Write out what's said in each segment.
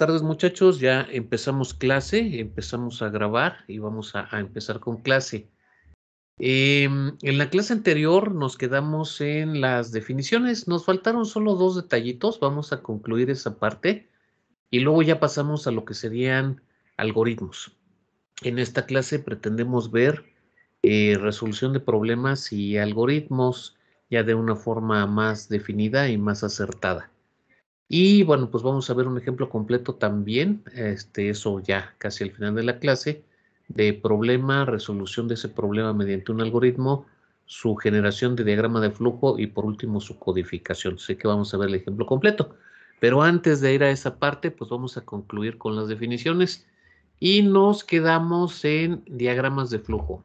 tardes muchachos, ya empezamos clase, empezamos a grabar y vamos a, empezar con clase. Em, en la clase anterior nos quedamos en las definiciones, nos faltaron solo dos detallitos, vamos a concluir esa parte y luego ya pasamos a lo que serían algoritmos. En esta clase pretendemos ver eh, resolución de problemas y algoritmos ya de una forma más definida y más acertada. Y bueno, pues vamos a ver un ejemplo completo también, este, eso ya casi al final de la clase, de problema, resolución de ese problema mediante un algoritmo, su generación de diagrama de flujo y por último su codificación. Sé que vamos a ver el ejemplo completo. Pero antes de ir a esa parte, pues vamos a concluir con las definiciones y nos quedamos en diagramas de flujo.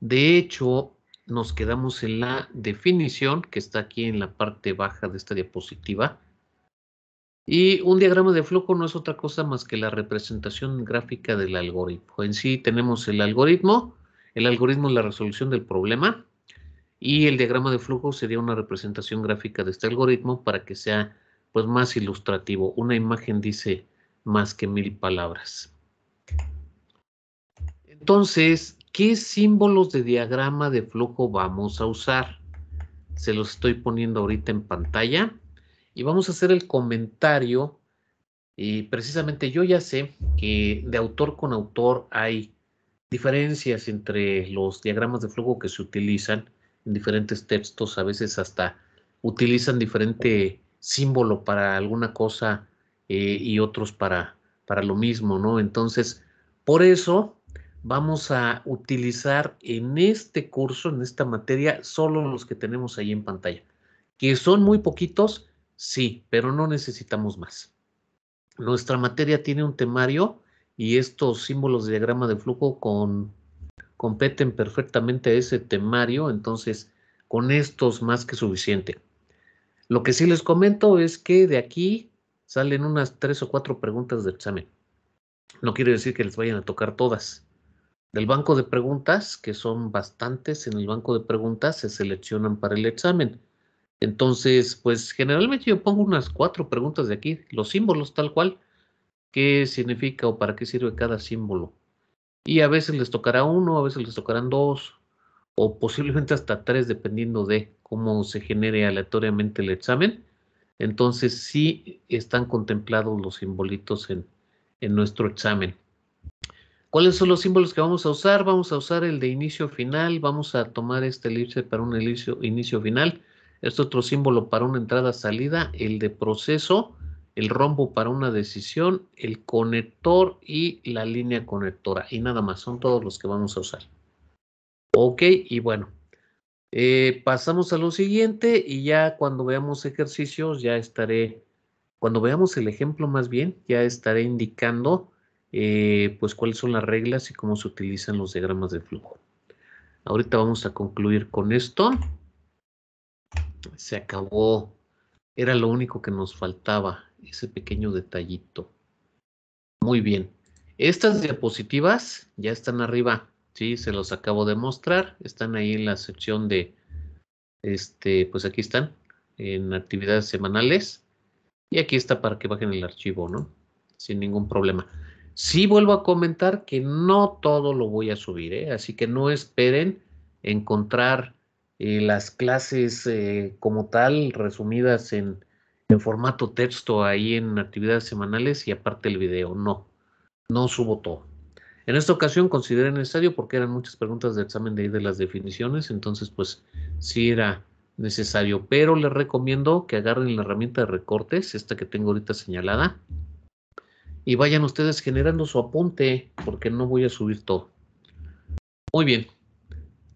De hecho, nos quedamos en la definición que está aquí en la parte baja de esta diapositiva. Y un diagrama de flujo no es otra cosa más que la representación gráfica del algoritmo. En sí tenemos el algoritmo, el algoritmo es la resolución del problema y el diagrama de flujo sería una representación gráfica de este algoritmo para que sea pues más ilustrativo. Una imagen dice más que mil palabras. Entonces, ¿Qué símbolos de diagrama de flujo vamos a usar? Se los estoy poniendo ahorita en pantalla y vamos a hacer el comentario. Y precisamente yo ya sé que de autor con autor hay diferencias entre los diagramas de flujo que se utilizan en diferentes textos, a veces hasta utilizan diferente símbolo para alguna cosa eh, y otros para, para lo mismo, ¿no? Entonces, por eso vamos a utilizar en este curso, en esta materia, solo los que tenemos ahí en pantalla. Que son muy poquitos, sí, pero no necesitamos más. Nuestra materia tiene un temario y estos símbolos de diagrama de flujo competen perfectamente a ese temario, entonces con estos más que suficiente. Lo que sí les comento es que de aquí salen unas tres o cuatro preguntas de examen. No quiere decir que les vayan a tocar todas, del banco de preguntas, que son bastantes en el banco de preguntas, se seleccionan para el examen. Entonces, pues generalmente yo pongo unas cuatro preguntas de aquí, los símbolos tal cual, qué significa o para qué sirve cada símbolo. Y a veces les tocará uno, a veces les tocarán dos, o posiblemente hasta tres, dependiendo de cómo se genere aleatoriamente el examen. Entonces sí están contemplados los simbolitos en, en nuestro examen. ¿Cuáles son los símbolos que vamos a usar? Vamos a usar el de inicio final, vamos a tomar este elipse para un inicio, inicio final, este otro símbolo para una entrada-salida, el de proceso, el rombo para una decisión, el conector y la línea conectora. Y nada más, son todos los que vamos a usar. Ok, y bueno, eh, pasamos a lo siguiente y ya cuando veamos ejercicios, ya estaré, cuando veamos el ejemplo más bien, ya estaré indicando eh, pues cuáles son las reglas y cómo se utilizan los diagramas de flujo. Ahorita vamos a concluir con esto. Se acabó. Era lo único que nos faltaba, ese pequeño detallito. Muy bien. Estas diapositivas ya están arriba. Sí, se los acabo de mostrar. Están ahí en la sección de, este, pues aquí están, en actividades semanales. Y aquí está para que bajen el archivo, ¿no? Sin ningún problema. Sí vuelvo a comentar que no todo lo voy a subir, ¿eh? así que no esperen encontrar eh, las clases eh, como tal resumidas en, formato texto ahí en actividades semanales y aparte el video. No, no subo todo. En esta ocasión consideré necesario porque eran muchas preguntas de examen de, ahí de las definiciones, entonces pues sí era necesario, pero les recomiendo que agarren la herramienta de recortes, esta que tengo ahorita señalada, y vayan ustedes generando su apunte porque no voy a subir todo. Muy bien,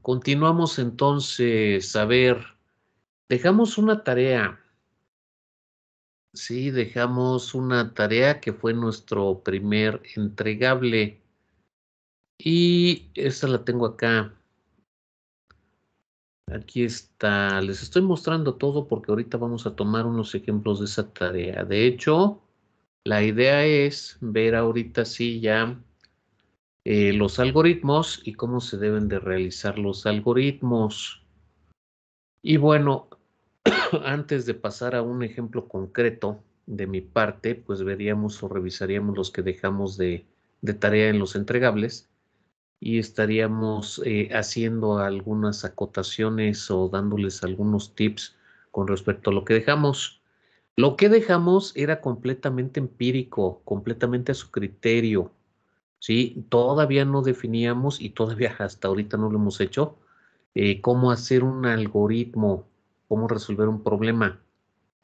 continuamos entonces a ver, dejamos una tarea. Sí, dejamos una tarea que fue nuestro primer entregable. Y esta la tengo acá. Aquí está. Les estoy mostrando todo porque ahorita vamos a tomar unos ejemplos de esa tarea. De hecho, la idea es ver ahorita sí ya eh, los algoritmos y cómo se deben de realizar los algoritmos. Y bueno, antes de pasar a un ejemplo concreto de mi parte, pues veríamos o revisaríamos los que dejamos de, tarea en los entregables y estaríamos eh, haciendo algunas acotaciones o dándoles algunos tips con respecto a lo que dejamos. Lo que dejamos era completamente empírico, completamente a su criterio. ¿sí? Todavía no definíamos y todavía hasta ahorita no lo hemos hecho, eh, cómo hacer un algoritmo, cómo resolver un problema.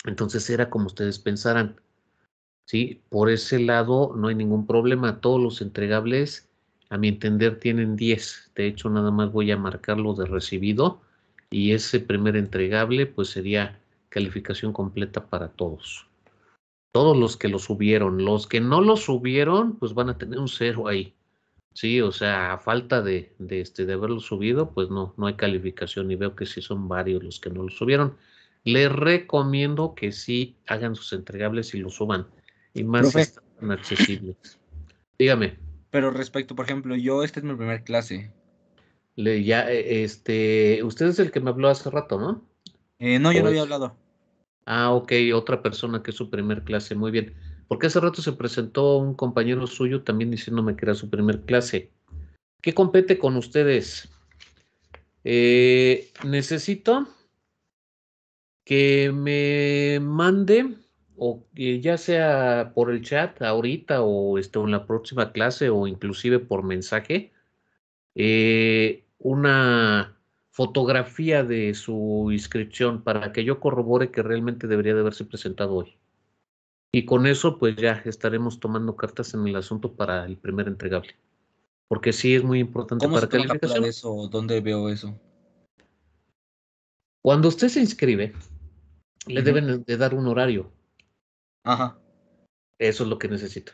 Entonces era como ustedes pensaran. ¿sí? Por ese lado no hay ningún problema. Todos los entregables, a mi entender, tienen 10. De hecho, nada más voy a marcarlo de recibido y ese primer entregable pues sería calificación completa para todos. Todos los que lo subieron, los que no lo subieron, pues van a tener un cero ahí. Sí, o sea, a falta de, de, este, de haberlo subido, pues no, no hay calificación y veo que sí son varios los que no lo subieron. Les recomiendo que sí hagan sus entregables y lo suban. Y más están accesibles. Dígame. Pero respecto, por ejemplo, yo esta es mi primera clase. ya, eh, este, usted es el que me habló hace rato, ¿no? Eh, no, yo no había hablado. Ah, ok, otra persona que es su primer clase, muy bien. Porque hace rato se presentó un compañero suyo también diciéndome que era su primer clase. ¿Qué compete con ustedes? Eh, necesito que me mande, o que ya sea por el chat ahorita o este, en la próxima clase o inclusive por mensaje, eh, una fotografía de su inscripción para que yo corrobore que realmente debería de haberse presentado hoy. Y con eso, pues ya estaremos tomando cartas en el asunto para el primer entregable. Porque sí es muy importante ¿Cómo para se calificación. Eso, ¿Dónde veo eso? Cuando usted se inscribe, le deben de dar un horario. Ajá. Eso es lo que necesito.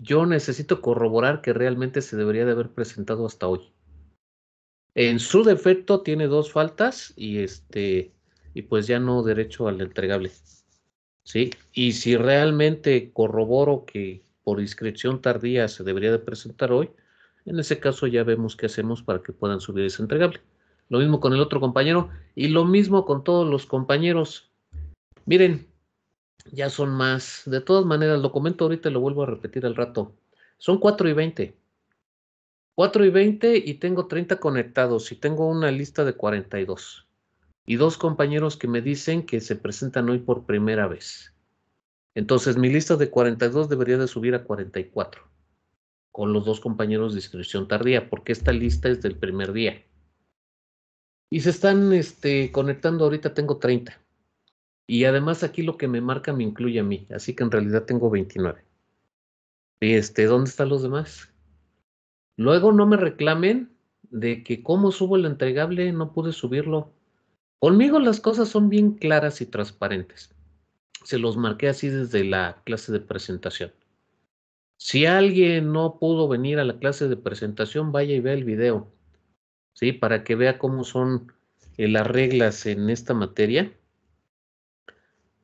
Yo necesito corroborar que realmente se debería de haber presentado hasta hoy. En su defecto tiene dos faltas y este y pues ya no derecho al entregable. ¿Sí? Y si realmente corroboro que por inscripción tardía se debería de presentar hoy, en ese caso ya vemos qué hacemos para que puedan subir ese entregable. Lo mismo con el otro compañero y lo mismo con todos los compañeros. Miren, ya son más. De todas maneras, el documento ahorita lo vuelvo a repetir al rato. Son cuatro y veinte. 4 y 20 y tengo 30 conectados y tengo una lista de 42. Y dos compañeros que me dicen que se presentan hoy por primera vez. Entonces mi lista de 42 debería de subir a 44 con los dos compañeros de inscripción tardía, porque esta lista es del primer día. Y se están este, conectando ahorita, tengo 30. Y además aquí lo que me marca me incluye a mí, así que en realidad tengo 29. Y este, ¿dónde están los demás? Luego no me reclamen de que cómo subo el entregable, no pude subirlo. Conmigo las cosas son bien claras y transparentes. Se los marqué así desde la clase de presentación. Si alguien no pudo venir a la clase de presentación, vaya y vea el video, ¿sí? Para que vea cómo son eh, las reglas en esta materia.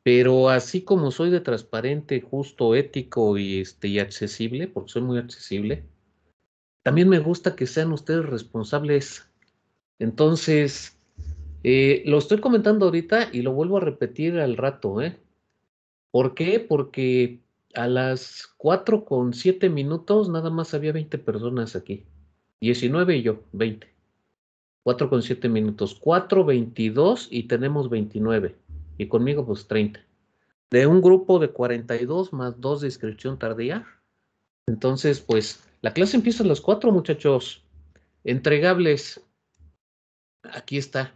Pero así como soy de transparente, justo, ético y, este, y accesible, porque soy muy accesible, también me gusta que sean ustedes responsables. Entonces, eh, lo estoy comentando ahorita y lo vuelvo a repetir al rato, ¿eh? ¿Por qué? Porque a las 4 con 7 minutos nada más había 20 personas aquí. 19 y yo, 20. 4 con 7 minutos. 4, 22 y tenemos 29. Y conmigo pues 30. De un grupo de 42 más 2 de inscripción tardía. Entonces, pues la clase empieza a las 4, muchachos. Entregables. Aquí está.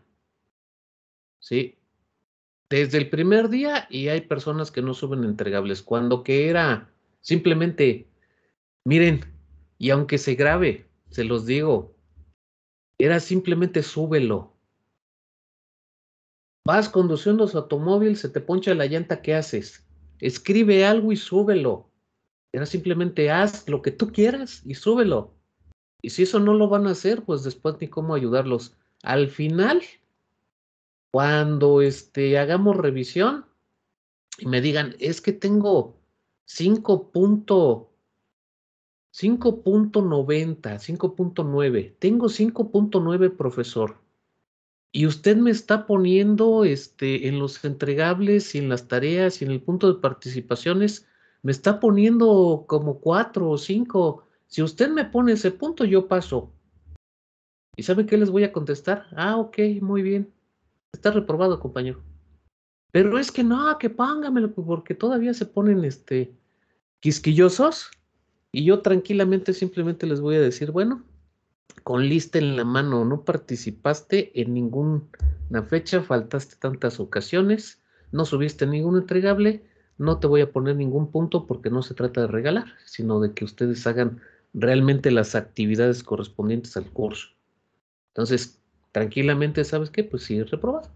Sí. Desde el primer día y hay personas que no suben entregables. Cuando que era simplemente, miren, y aunque se grabe, se los digo, era simplemente súbelo. Vas conduciendo su automóvil, se te poncha la llanta, ¿qué haces? Escribe algo y súbelo. Era simplemente haz lo que tú quieras y súbelo. Y si eso no lo van a hacer, pues después ni cómo ayudarlos. Al final, cuando este, hagamos revisión y me digan, es que tengo 5.90, 5.9, tengo 5.9 profesor. Y usted me está poniendo este, en los entregables y en las tareas y en el punto de participaciones me está poniendo como cuatro o cinco. Si usted me pone ese punto, yo paso. ¿Y sabe qué les voy a contestar? Ah, ok, muy bien. Está reprobado, compañero. Pero es que no, que póngamelo, pues, porque todavía se ponen este quisquillosos. Y yo tranquilamente simplemente les voy a decir, bueno, con lista en la mano, no participaste en ninguna fecha, faltaste tantas ocasiones, no subiste ningún entregable, no te voy a poner ningún punto porque no se trata de regalar, sino de que ustedes hagan realmente las actividades correspondientes al curso. Entonces, tranquilamente, ¿sabes qué? Pues sí, reprobado.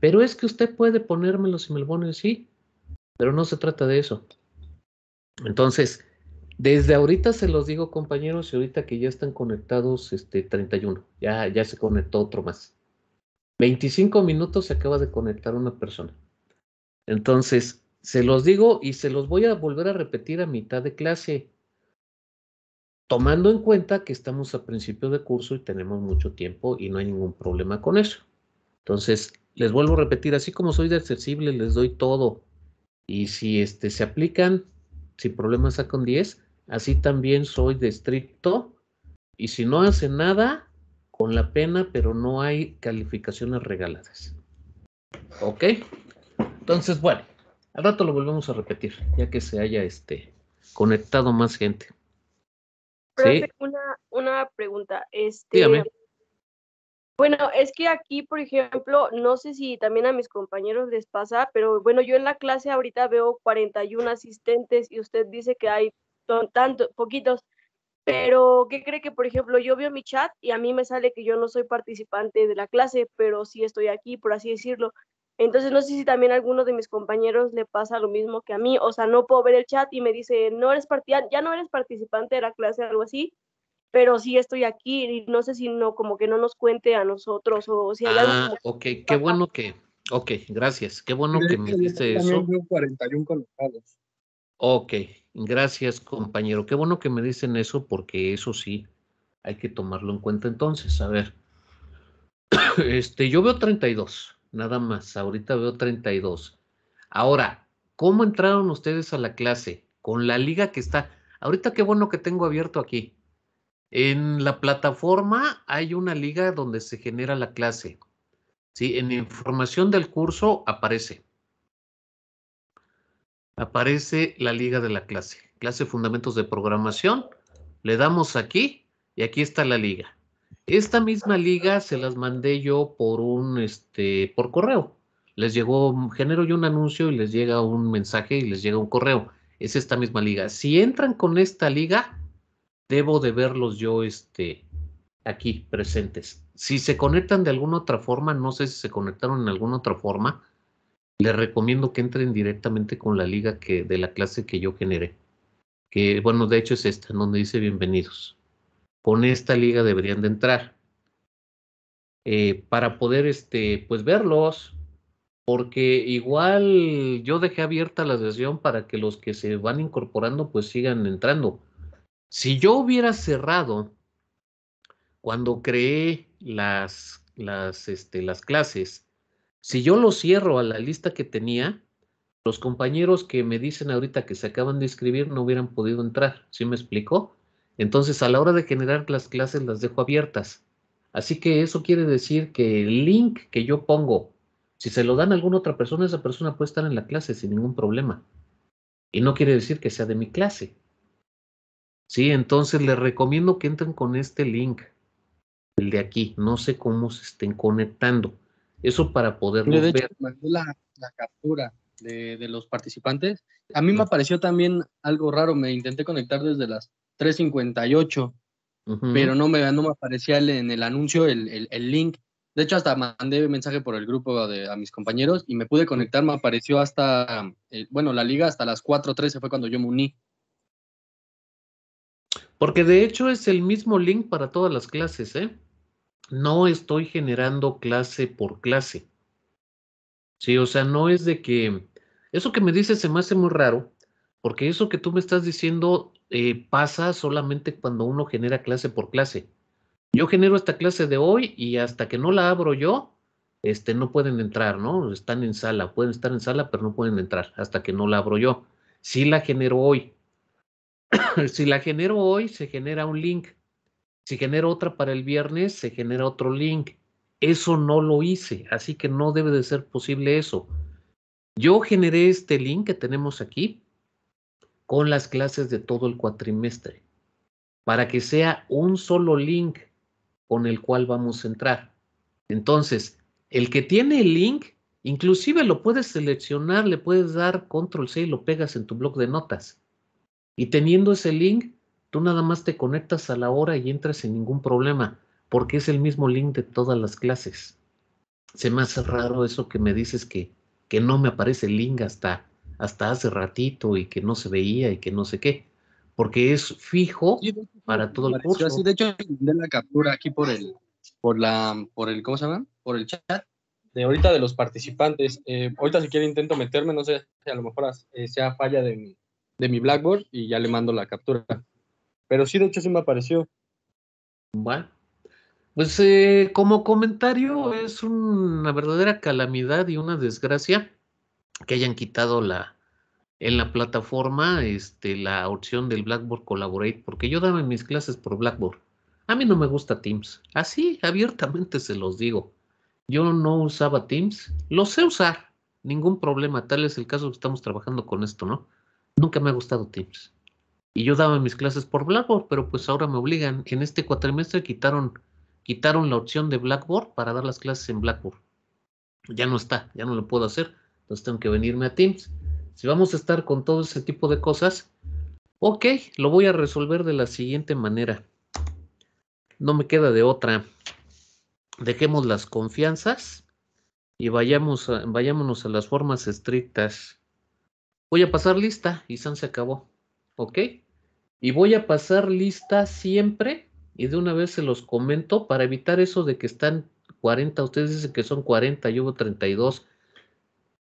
Pero es que usted puede ponérmelo si me lo sí, pero no se trata de eso. Entonces, desde ahorita se los digo, compañeros, y ahorita que ya están conectados, este 31, ya, ya se conectó otro más. 25 minutos se acaba de conectar una persona. Entonces, se los digo y se los voy a volver a repetir a mitad de clase, tomando en cuenta que estamos a principio de curso y tenemos mucho tiempo y no hay ningún problema con eso. Entonces, les vuelvo a repetir, así como soy de accesible, les doy todo. Y si este, se aplican, sin problema sacan 10, así también soy de estricto. Y si no hacen nada, con la pena, pero no hay calificaciones regaladas. ¿Ok? Entonces, bueno. Al rato lo volvemos a repetir, ya que se haya este, conectado más gente. una, una pregunta. Este, Dígame. Bueno, es que aquí, por ejemplo, no sé si también a mis compañeros les pasa, pero bueno, yo en la clase ahorita veo 41 asistentes y usted dice que hay tantos, poquitos, pero ¿qué cree que, por ejemplo, yo veo mi chat y a mí me sale que yo no soy participante de la clase, pero sí estoy aquí, por así decirlo. Entonces no sé si también a alguno de mis compañeros le pasa lo mismo que a mí, o sea, no puedo ver el chat y me dice, no eres ya no eres participante de la clase o algo así, pero sí estoy aquí y no sé si no, como que no nos cuente a nosotros o, si hay ah, ok, qué bueno que, ok, gracias, qué bueno que me dice este eso. 41 conectados. Ok, gracias compañero, qué bueno que me dicen eso porque eso sí, hay que tomarlo en cuenta entonces, a ver. Este, yo veo 32 nada más. Ahorita veo 32. Ahora, ¿cómo entraron ustedes a la clase? Con la liga que está. Ahorita qué bueno que tengo abierto aquí. En la plataforma hay una liga donde se genera la clase. Sí, en información del curso aparece. Aparece la liga de la clase. Clase Fundamentos de Programación. Le damos aquí y aquí está la liga. Esta misma liga se las mandé yo por un, este, por correo. Les llegó, genero yo un anuncio y les llega un mensaje y les llega un correo. Es esta misma liga. Si entran con esta liga, debo de verlos yo, este, aquí presentes. Si se conectan de alguna otra forma, no sé si se conectaron en alguna otra forma, les recomiendo que entren directamente con la liga que, de la clase que yo generé. Que bueno, de hecho es esta, donde dice bienvenidos con esta liga deberían de entrar. Eh, para poder este, pues verlos, porque igual yo dejé abierta la sesión para que los que se van incorporando pues sigan entrando. Si yo hubiera cerrado cuando creé las, las, este, las clases, si yo lo cierro a la lista que tenía, los compañeros que me dicen ahorita que se acaban de inscribir no hubieran podido entrar, ¿sí me explico?, entonces, a la hora de generar las clases, las dejo abiertas. Así que eso quiere decir que el link que yo pongo, si se lo dan a alguna otra persona, esa persona puede estar en la clase sin ningún problema. Y no quiere decir que sea de mi clase. Sí, entonces les recomiendo que entren con este link, el de aquí. No sé cómo se estén conectando. Eso para poder ver. la, captura de, de los participantes. A mí me apareció también algo raro. Me intenté conectar desde las 358, pero no me, me aparecía en el anuncio el, el, link. De hecho, hasta mandé mensaje por el grupo de, a mis compañeros y me pude conectar, me apareció hasta, eh, bueno, la liga hasta las 4.13 fue cuando yo me uní. Porque de hecho es el mismo link para todas las clases, ¿eh? No estoy generando clase por clase. Sí, o sea, no es de que... Eso que me dices se me hace muy raro, porque eso que tú me estás diciendo eh, pasa solamente cuando uno genera clase por clase. Yo genero esta clase de hoy y hasta que no la abro yo, este, no pueden entrar, ¿no? Están en sala, pueden estar en sala, pero no pueden entrar hasta que no la abro yo. Si la genero hoy, si la genero hoy, se genera un link. Si genero otra para el viernes, se genera otro link. Eso no lo hice, así que no debe de ser posible eso. Yo generé este link que tenemos aquí, con las clases de todo el cuatrimestre, para que sea un solo link con el cual vamos a entrar. Entonces, el que tiene el link, inclusive lo puedes seleccionar, le puedes dar control C y lo pegas en tu blog de notas. Y teniendo ese link, tú nada más te conectas a la hora y entras sin ningún problema, porque es el mismo link de todas las clases. Se me hace raro eso que me dices que, no me aparece el link hasta hasta hace ratito y que no se veía y que no sé qué, porque es fijo para todo el curso. de hecho, de la captura aquí por el, por la, por el, ¿cómo se llama? Por el chat de ahorita de los participantes. Eh, ahorita si quiere intento meterme, no sé a lo mejor eh, sea falla de mi, de mi Blackboard y ya le mando la captura. Pero sí, de hecho, sí me apareció. Bueno, pues eh, como comentario es una verdadera calamidad y una desgracia que hayan quitado la en la plataforma este, la opción del Blackboard Collaborate, porque yo daba mis clases por Blackboard. A mí no me gusta Teams. Así, abiertamente se los digo. Yo no usaba Teams. Lo sé usar. Ningún problema. Tal es el caso que estamos trabajando con esto, ¿no? Nunca me ha gustado Teams. Y yo daba mis clases por Blackboard, pero pues ahora me obligan. En este cuatrimestre quitaron, quitaron la opción de Blackboard para dar las clases en Blackboard. Ya no está, ya no lo puedo hacer entonces tengo que venirme a Teams. Si vamos a estar con todo ese tipo de cosas, ok, lo voy a resolver de la siguiente manera. No me queda de otra. Dejemos las confianzas y vayamos vayámonos a las formas estrictas. Voy a pasar lista y San se acabó. ¿Ok? Y voy a pasar lista siempre y de una vez se los comento para evitar eso de que están 40. Ustedes dicen que son 40, yo hubo 32.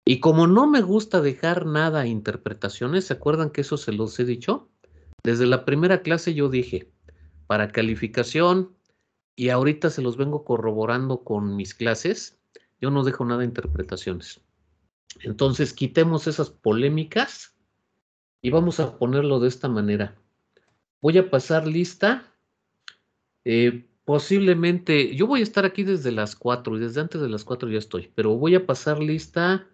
Y como no me gusta dejar nada a interpretaciones, ¿se acuerdan que eso se los he dicho? Desde la primera clase yo dije, para calificación, y ahorita se los vengo corroborando con mis clases, yo no dejo nada a interpretaciones. Entonces, quitemos esas polémicas y vamos a ponerlo de esta manera. Voy a pasar lista. Eh, posiblemente, yo voy a estar aquí desde las 4 y desde antes de las 4 ya estoy, pero voy a pasar lista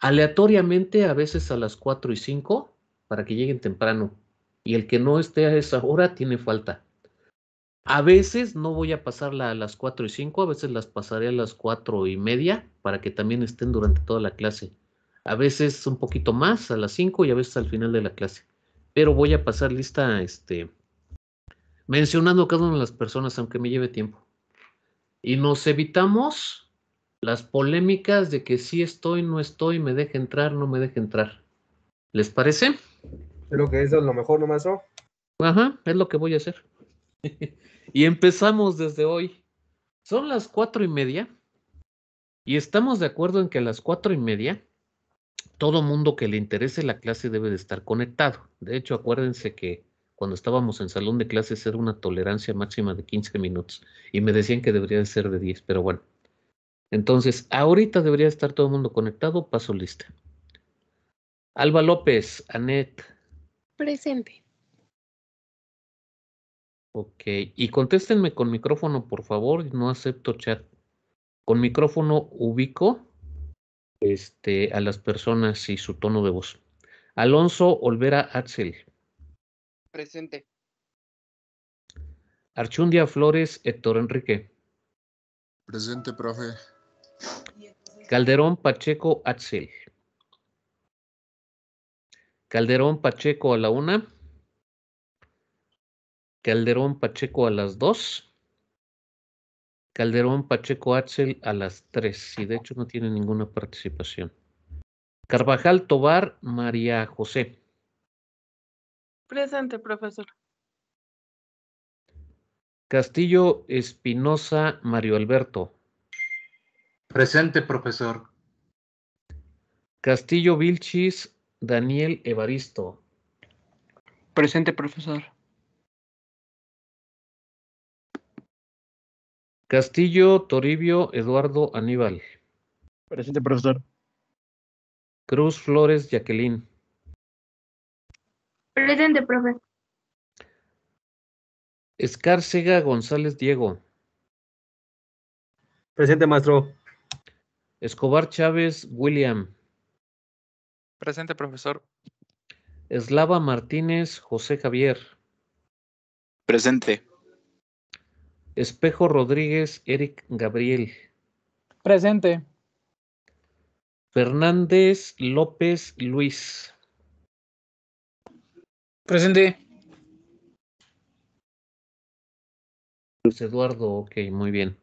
aleatoriamente a veces a las 4 y 5 para que lleguen temprano. Y el que no esté a esa hora tiene falta. A veces no voy a pasarla a las 4 y 5, a veces las pasaré a las 4 y media para que también estén durante toda la clase. A veces un poquito más a las 5 y a veces al final de la clase. Pero voy a pasar lista este, mencionando a cada una de las personas aunque me lleve tiempo. Y nos evitamos las polémicas de que sí estoy, no estoy, me deje entrar, no me deje entrar. ¿Les parece? Creo que eso es lo mejor, nomás. o Ajá, es lo que voy a hacer. y empezamos desde hoy. Son las cuatro y media y estamos de acuerdo en que a las cuatro y media todo mundo que le interese la clase debe de estar conectado. De hecho, acuérdense que cuando estábamos en salón de clases era una tolerancia máxima de 15 minutos y me decían que debería ser de 10, pero bueno. Entonces, ahorita debería estar todo el mundo conectado. Paso lista. Alba López, Anet. Presente. Ok, y contéstenme con micrófono, por favor. No acepto chat. Con micrófono ubico este, a las personas y su tono de voz. Alonso Olvera Axel. Presente. Archundia Flores, Héctor Enrique. Presente, profe. Calderón Pacheco Axel. Calderón Pacheco a la una. Calderón Pacheco a las dos. Calderón Pacheco Axel a las tres. Y de hecho no tiene ninguna participación. Carvajal Tobar María José. Presente, profesor. Castillo Espinosa Mario Alberto. Presente, profesor. Castillo Vilchis, Daniel Evaristo. Presente, profesor. Castillo Toribio Eduardo Aníbal. Presente, profesor. Cruz Flores Jacqueline. Presente, profesor. Escárcega González Diego. Presente, maestro. Escobar Chávez William. Presente, profesor. Eslava Martínez José Javier. Presente. Espejo Rodríguez Eric Gabriel. Presente. Fernández López Luis. Presente. Luis Eduardo, ok, muy bien.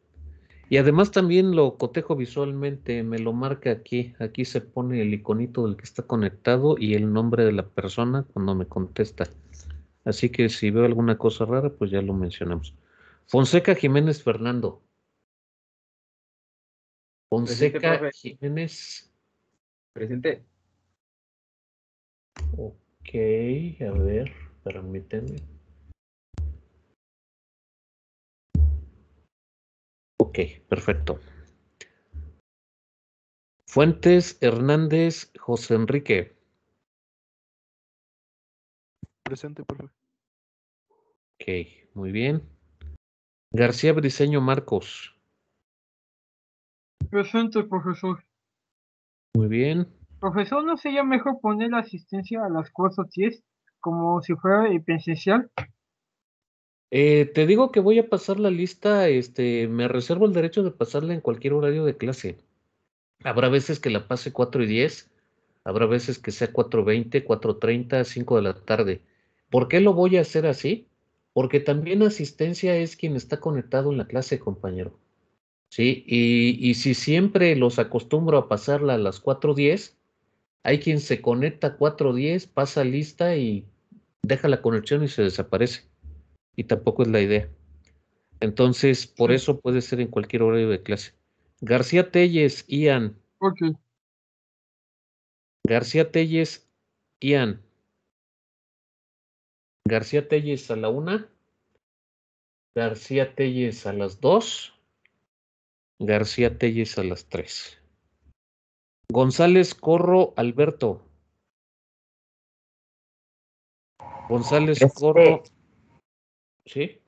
Y además también lo cotejo visualmente, me lo marca aquí. Aquí se pone el iconito del que está conectado y el nombre de la persona cuando me contesta. Así que si veo alguna cosa rara, pues ya lo mencionamos. Fonseca Jiménez Fernando. Fonseca Jiménez. Presente. Ok, a ver, permíteme. Ok, perfecto. Fuentes Hernández José Enrique. Presente, profesor. Ok, muy bien. García Briseño Marcos. Presente, profesor. Muy bien. Profesor, ¿no sería mejor poner la asistencia a las cosas si es como si fuera presencial? Eh, te digo que voy a pasar la lista, este, me reservo el derecho de pasarla en cualquier horario de clase. Habrá veces que la pase 4 y 10, habrá veces que sea 4.20, 4.30, 5 de la tarde. ¿Por qué lo voy a hacer así? Porque también asistencia es quien está conectado en la clase, compañero. Sí, y, y si siempre los acostumbro a pasarla a las 4.10, hay quien se conecta 4.10, pasa lista y deja la conexión y se desaparece y tampoco es la idea. Entonces, por eso puede ser en cualquier horario de clase. García Telles, Ian. García Telles, Ian. García Telles a la una. García Telles a las dos. García Telles a las tres. González Corro, Alberto. González este, Corro, ¿Sí?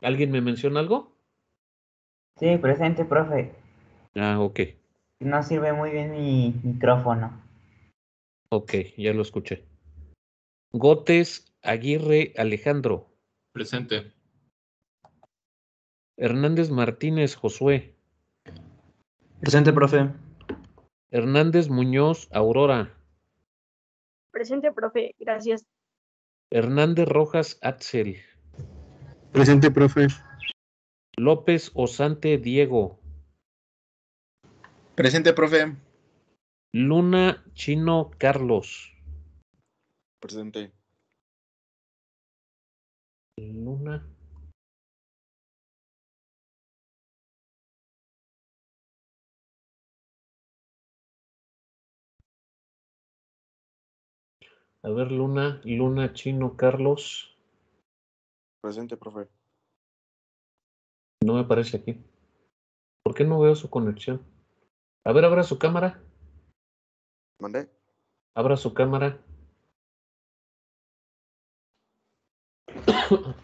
¿Alguien me menciona algo? Sí, presente, profe. Ah, ok. No sirve muy bien mi micrófono. Ok, ya lo escuché. Gotes, Aguirre, Alejandro. Presente. Hernández Martínez, Josué. Presente, profe. Hernández Muñoz, Aurora. Presente, profe. Gracias. Hernández Rojas Axel. Presente, profe. López Osante Diego. Presente, profe. Luna Chino Carlos. Presente. Luna A ver, Luna, Luna, Chino, Carlos. Presente, profe. No me aparece aquí. ¿Por qué no veo su conexión? A ver, abra su cámara. ¿Mandé? Abra su cámara.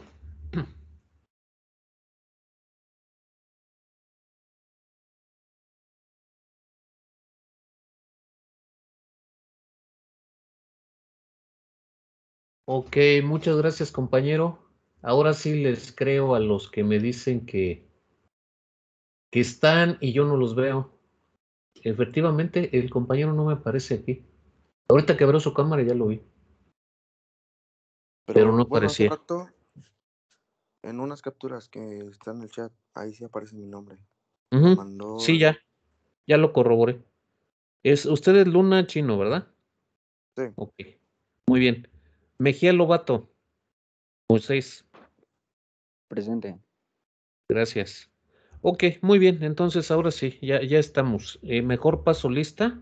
Ok, muchas gracias compañero. Ahora sí les creo a los que me dicen que, que están y yo no los veo. Efectivamente, el compañero no me aparece aquí. Ahorita que abrió su cámara ya lo vi. Pero, no en unas capturas que están en el chat, ahí sí aparece mi nombre. Sí, ya. Ya lo corroboré. Es, usted es Luna Chino, ¿verdad? Sí. Ok. Muy bien. Mejía Lobato. Moisés. Presente. Gracias. Ok, muy bien. Entonces ahora sí, ya, ya estamos. Eh, mejor paso lista.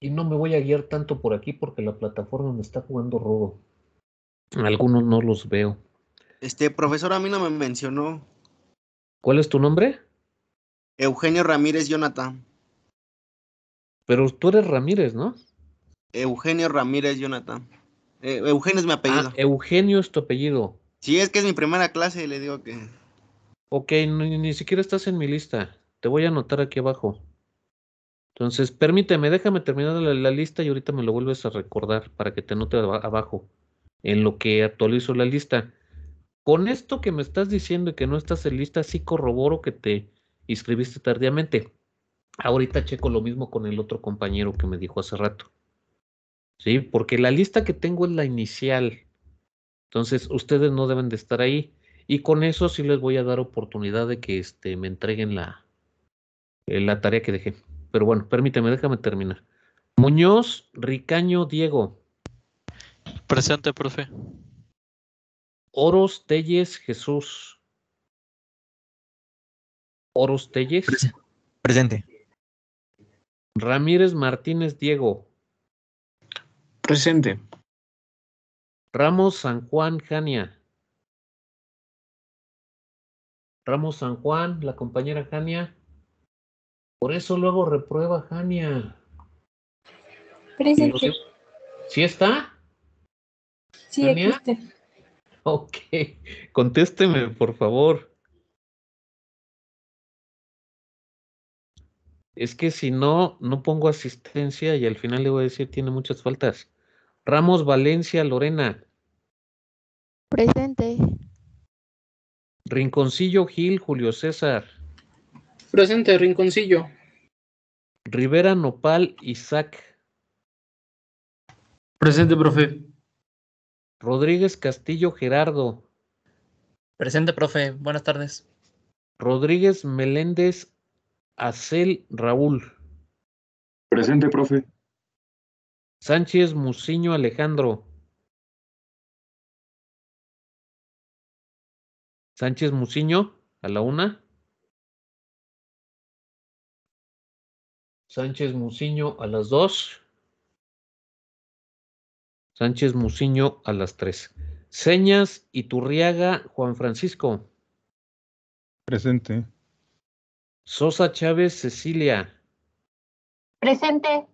Y no me voy a guiar tanto por aquí porque la plataforma me está jugando robo. Algunos no los veo. Este, profesor, a mí no me mencionó. ¿Cuál es tu nombre? Eugenio Ramírez Jonathan. Pero tú eres Ramírez, ¿no? Eugenio Ramírez Jonathan. Eh, Eugenio es mi ah, apellido. Ah, Eugenio es tu apellido. Sí, es que es mi primera clase, le digo que. Ok, ni, siquiera estás en mi lista. Te voy a anotar aquí abajo. Entonces, permíteme, déjame terminar la, la, lista y ahorita me lo vuelves a recordar para que te note abajo en lo que actualizo la lista. Con esto que me estás diciendo y que no estás en lista, sí corroboro que te inscribiste tardíamente. Ahorita checo lo mismo con el otro compañero que me dijo hace rato. ¿sí? Porque la lista que tengo es la inicial. Entonces, ustedes no deben de estar ahí. Y con eso sí les voy a dar oportunidad de que este, me entreguen la, eh, la tarea que dejé. Pero bueno, permíteme, déjame terminar. Muñoz, Ricaño, Diego. Presente, profe. Oros, Telles, Jesús. Oros, Telles. Presente. Ramírez, Martínez, Diego. Presente. Ramos San Juan Jania. Ramos San Juan, la compañera Jania. Por eso luego reprueba Jania. Presente. ¿Sí está? Sí, existe. Ok, contésteme, por favor. Es que si no, no pongo asistencia y al final le voy a decir tiene muchas faltas. Ramos Valencia Lorena. Presente. Rinconcillo Gil Julio César. Presente, Rinconcillo. Rivera Nopal Isaac. Presente, profe. Rodríguez Castillo Gerardo. Presente, profe. Buenas tardes. Rodríguez Meléndez Acel Raúl. Presente, profe. Sánchez Musiño, Alejandro. Sánchez Musiño, a la una. Sánchez Musiño, a las dos. Sánchez Musiño, a las tres. Señas Iturriaga Juan Francisco. Presente. Sosa Chávez Cecilia. Presente.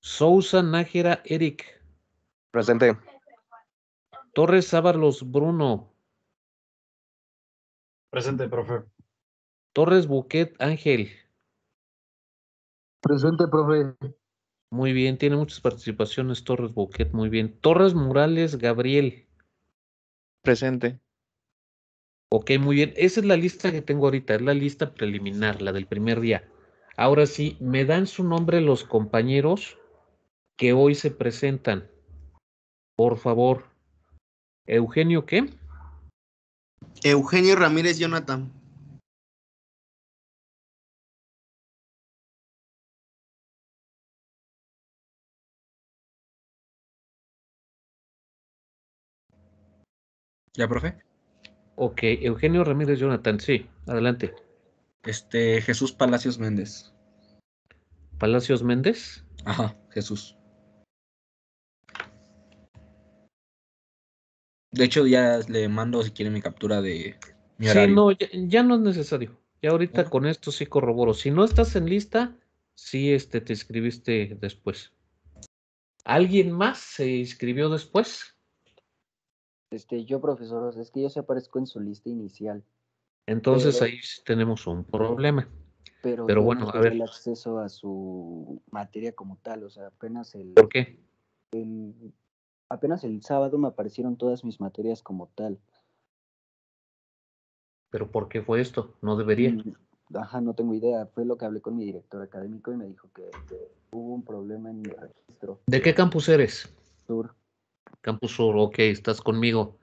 Sousa Nájera Eric. Presente. Torres Ábalos Bruno. Presente, profe. Torres Buquet Ángel. Presente, profe. Muy bien, tiene muchas participaciones Torres Bouquet, muy bien. Torres Morales Gabriel. Presente. Ok, muy bien. Esa es la lista que tengo ahorita, es la lista preliminar, la del primer día. Ahora sí, me dan su nombre los compañeros que hoy se presentan. Por favor, Eugenio, ¿qué? Eugenio Ramírez Jonathan. ¿Ya, profe? Ok, Eugenio Ramírez Jonathan, sí, adelante. Este, Jesús Palacios Méndez. ¿Palacios Méndez? Ajá, Jesús. De hecho, ya le mando si quiere mi captura de Sí, no, ya, no es necesario. Ya ahorita oh. con esto sí corroboro. Si no estás en lista, sí este, te inscribiste después. ¿Alguien más se inscribió después? Este, yo, profesor, es que yo se aparezco en su lista inicial. Entonces ahí ahí tenemos un problema. Pero, pero bueno, a ver. El acceso a su materia como tal, o sea, apenas el. ¿Por qué? El, apenas el sábado me aparecieron todas mis materias como tal. ¿Pero por qué fue esto? No debería. Mm, ajá, no tengo idea. Fue lo que hablé con mi director académico y me dijo que, hubo un problema en mi registro. ¿De qué campus eres? Sur. Campus Sur, ok, estás conmigo.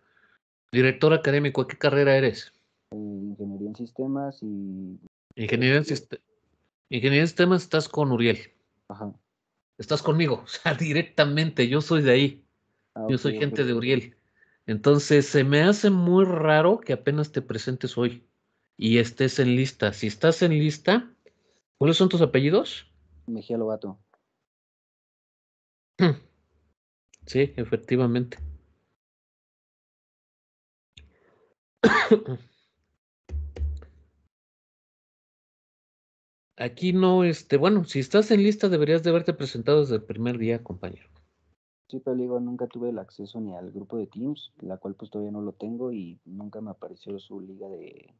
Director académico, qué carrera eres? Ingeniería en sistemas y... Ingeniería en, sistemas. Ingeniería en sistemas estás con Uriel. Ajá. Estás conmigo, o sea, directamente, yo soy de ahí. Ah, Yo soy gente de Uriel. Entonces, se me hace muy raro que apenas te presentes hoy y estés en lista. Si estás en lista, ¿cuáles son tus apellidos? Mejía Lobato. Hmm. Sí, efectivamente. Aquí no, este, bueno, si estás en lista deberías de haberte presentado desde el primer día, compañero. Sí, digo, nunca tuve el acceso ni al grupo de Teams, la cual pues todavía no lo tengo y nunca me apareció su liga de,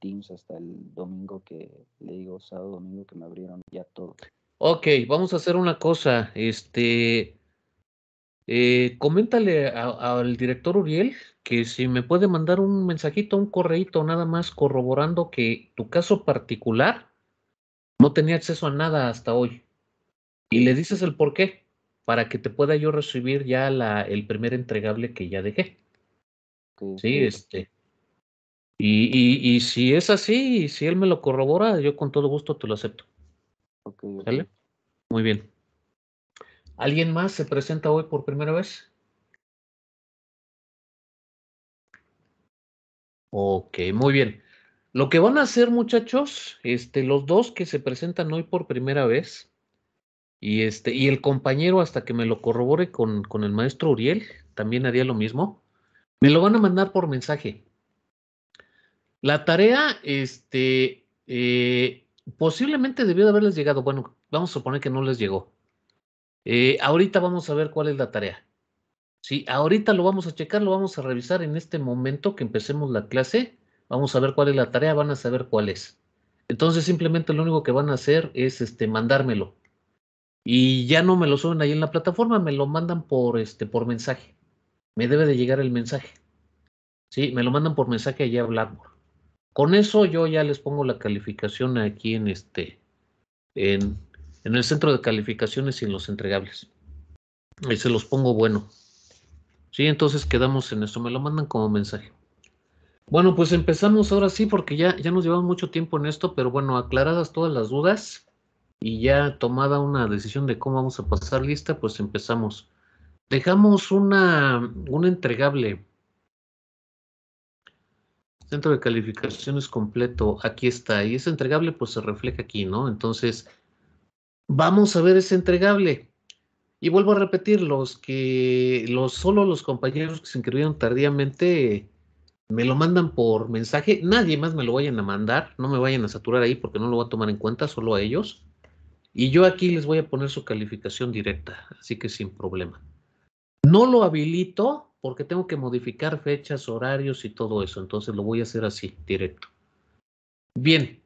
Teams hasta el domingo que, le digo, sábado, domingo que me abrieron ya todo. Ok, vamos a hacer una cosa, este, eh, coméntale al director Uriel que si me puede mandar un mensajito, un correito nada más corroborando que tu caso particular no tenía acceso a nada hasta hoy. Y le dices el por qué para que te pueda yo recibir ya la, el primer entregable que ya dejé. Sí, este. Y, y, si es así, y si él me lo corrobora, yo con todo gusto te lo acepto. Okay, Muy bien. ¿Alguien más se presenta hoy por primera vez? Ok, muy bien. Lo que van a hacer, muchachos, este, los dos que se presentan hoy por primera vez, y, este, y el compañero, hasta que me lo corrobore con, el maestro Uriel, también haría lo mismo. Me lo van a mandar por mensaje. La tarea, este, eh, posiblemente debió de haberles llegado. Bueno, vamos a suponer que no les llegó. Eh, ahorita vamos a ver cuál es la tarea. Si ahorita lo vamos a checar, lo vamos a revisar en este momento que empecemos la clase. Vamos a ver cuál es la tarea, van a saber cuál es. Entonces simplemente lo único que van a hacer es este, mandármelo y ya no me lo suben ahí en la plataforma, me lo mandan por este por mensaje. Me debe de llegar el mensaje. Sí, me lo mandan por mensaje allá a Blackboard. Con eso yo ya les pongo la calificación aquí en este en, el centro de calificaciones y en los entregables. Y se los pongo bueno. Sí, entonces quedamos en esto me lo mandan como mensaje. Bueno, pues empezamos ahora sí porque ya ya nos llevamos mucho tiempo en esto, pero bueno, aclaradas todas las dudas y ya tomada una decisión de cómo vamos a pasar lista, pues empezamos. Dejamos una, un entregable. Centro de calificaciones completo, aquí está. Y ese entregable pues se refleja aquí, ¿no? Entonces, vamos a ver ese entregable. Y vuelvo a repetir, los que, los, solo los compañeros que se inscribieron tardíamente me lo mandan por mensaje. Nadie más me lo vayan a mandar, no me vayan a saturar ahí porque no lo voy a tomar en cuenta, solo a ellos. Y yo aquí les voy a poner su calificación directa, así que sin problema. No lo habilito porque tengo que modificar fechas, horarios y todo eso, entonces lo voy a hacer así, directo. Bien,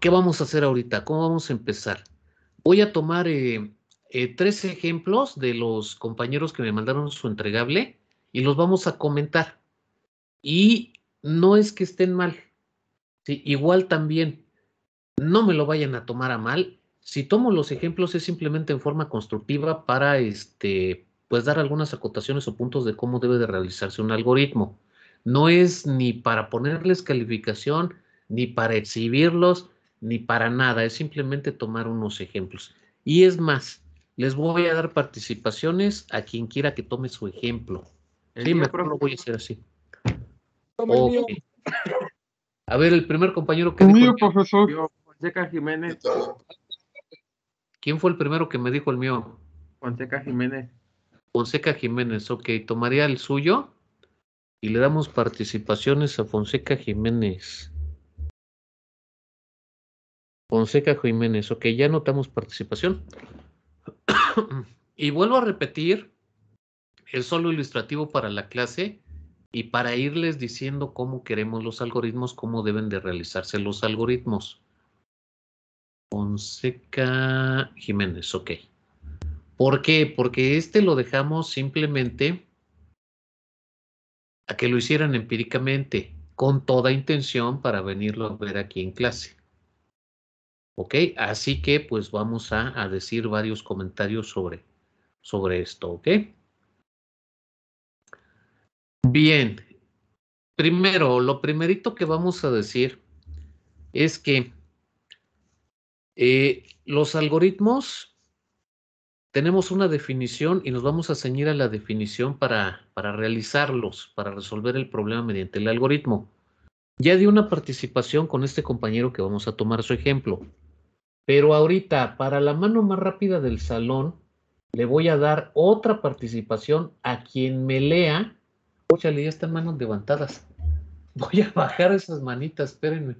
¿qué vamos a hacer ahorita? ¿Cómo vamos a empezar? Voy a tomar eh, eh, tres ejemplos de los compañeros que me mandaron su entregable y los vamos a comentar. Y no es que estén mal, igual también no me lo vayan a tomar a mal, si tomo los ejemplos es simplemente en forma constructiva para este, pues dar algunas acotaciones o puntos de cómo debe de realizarse un algoritmo. No es ni para ponerles calificación, ni para exhibirlos, ni para nada, es simplemente tomar unos ejemplos. Y es más, les voy a dar participaciones a quien quiera que tome su ejemplo. El lo voy a hacer así. A ver, el primer compañero que... profesor. Jiménez. ¿Quién fue el primero que me dijo el mío? Fonseca Jiménez. Fonseca Jiménez, ok, tomaría el suyo y le damos participaciones a Fonseca Jiménez. Fonseca Jiménez, ok, ya notamos participación. y vuelvo a repetir el solo ilustrativo para la clase y para irles diciendo cómo queremos los algoritmos, cómo deben de realizarse los algoritmos. Fonseca Jiménez, ok. ¿Por qué? Porque este lo dejamos simplemente a que lo hicieran empíricamente, con toda intención para venirlo a ver aquí en clase. ¿Ok? Así que pues vamos a, a decir varios comentarios sobre, sobre esto, ¿ok? Bien. Primero, lo primerito que vamos a decir es que eh, los algoritmos, tenemos una definición y nos vamos a ceñir a la definición para, para realizarlos, para resolver el problema mediante el algoritmo. Ya di una participación con este compañero que vamos a tomar su ejemplo. Pero ahorita, para la mano más rápida del salón, le voy a dar otra participación a quien me lea. Óchale, ya están manos levantadas. Voy a bajar esas manitas, espérenme.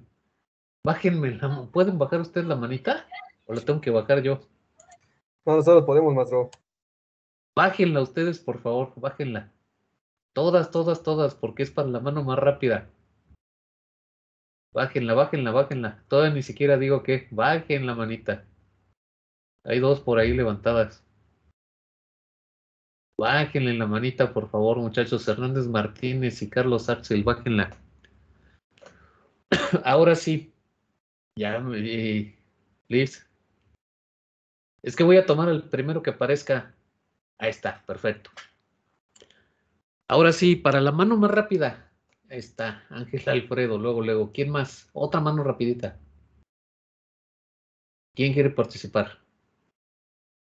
Bájenme la mano. ¿Pueden bajar ustedes la manita? ¿O la tengo que bajar yo? No, nosotros podemos, maestro. Bájenla ustedes, por favor, bájenla. Todas, todas, todas, porque es para la mano más rápida. Bájenla, bájenla, bájenla. todas ni siquiera digo que bajen la manita. Hay dos por ahí levantadas. Bájenle la manita, por favor, muchachos. Hernández Martínez y Carlos Arcel, bájenla. Ahora sí, ya, y, Liz. Es que voy a tomar el primero que aparezca. Ahí está, perfecto. Ahora sí, para la mano más rápida. Ahí está, Ángel Alfredo, luego, luego. ¿Quién más? Otra mano rapidita. ¿Quién quiere participar?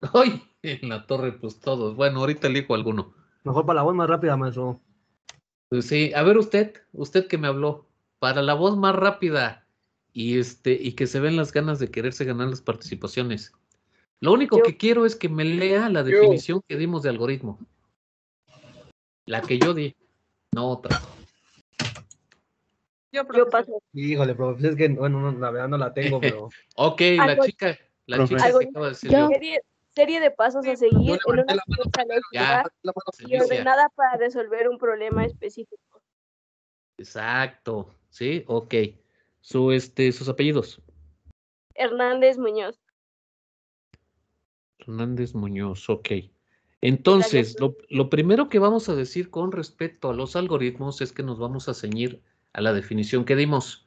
¡Ay! En la torre, pues todos. Bueno, ahorita elijo alguno. Mejor para la voz más rápida, maestro. Pues sí, a ver usted, usted que me habló. Para la voz más rápida, y, este, y que se ven las ganas de quererse ganar las participaciones. Lo único que quiero es que me lea la definición que dimos de algoritmo. La que yo di, no otra. Yo, yo paso. Híjole, profesor, es que bueno, no, la verdad no la tengo, pero. ok, la chica, la chica que acaba de decir. Serie, de pasos a seguir en una y ordenada para resolver un problema específico. Exacto, sí, ok. Este, sus apellidos. Hernández Muñoz. Hernández Muñoz, ok. Entonces, lo, primero que vamos a decir con respecto a los algoritmos es que nos vamos a ceñir a la definición que dimos.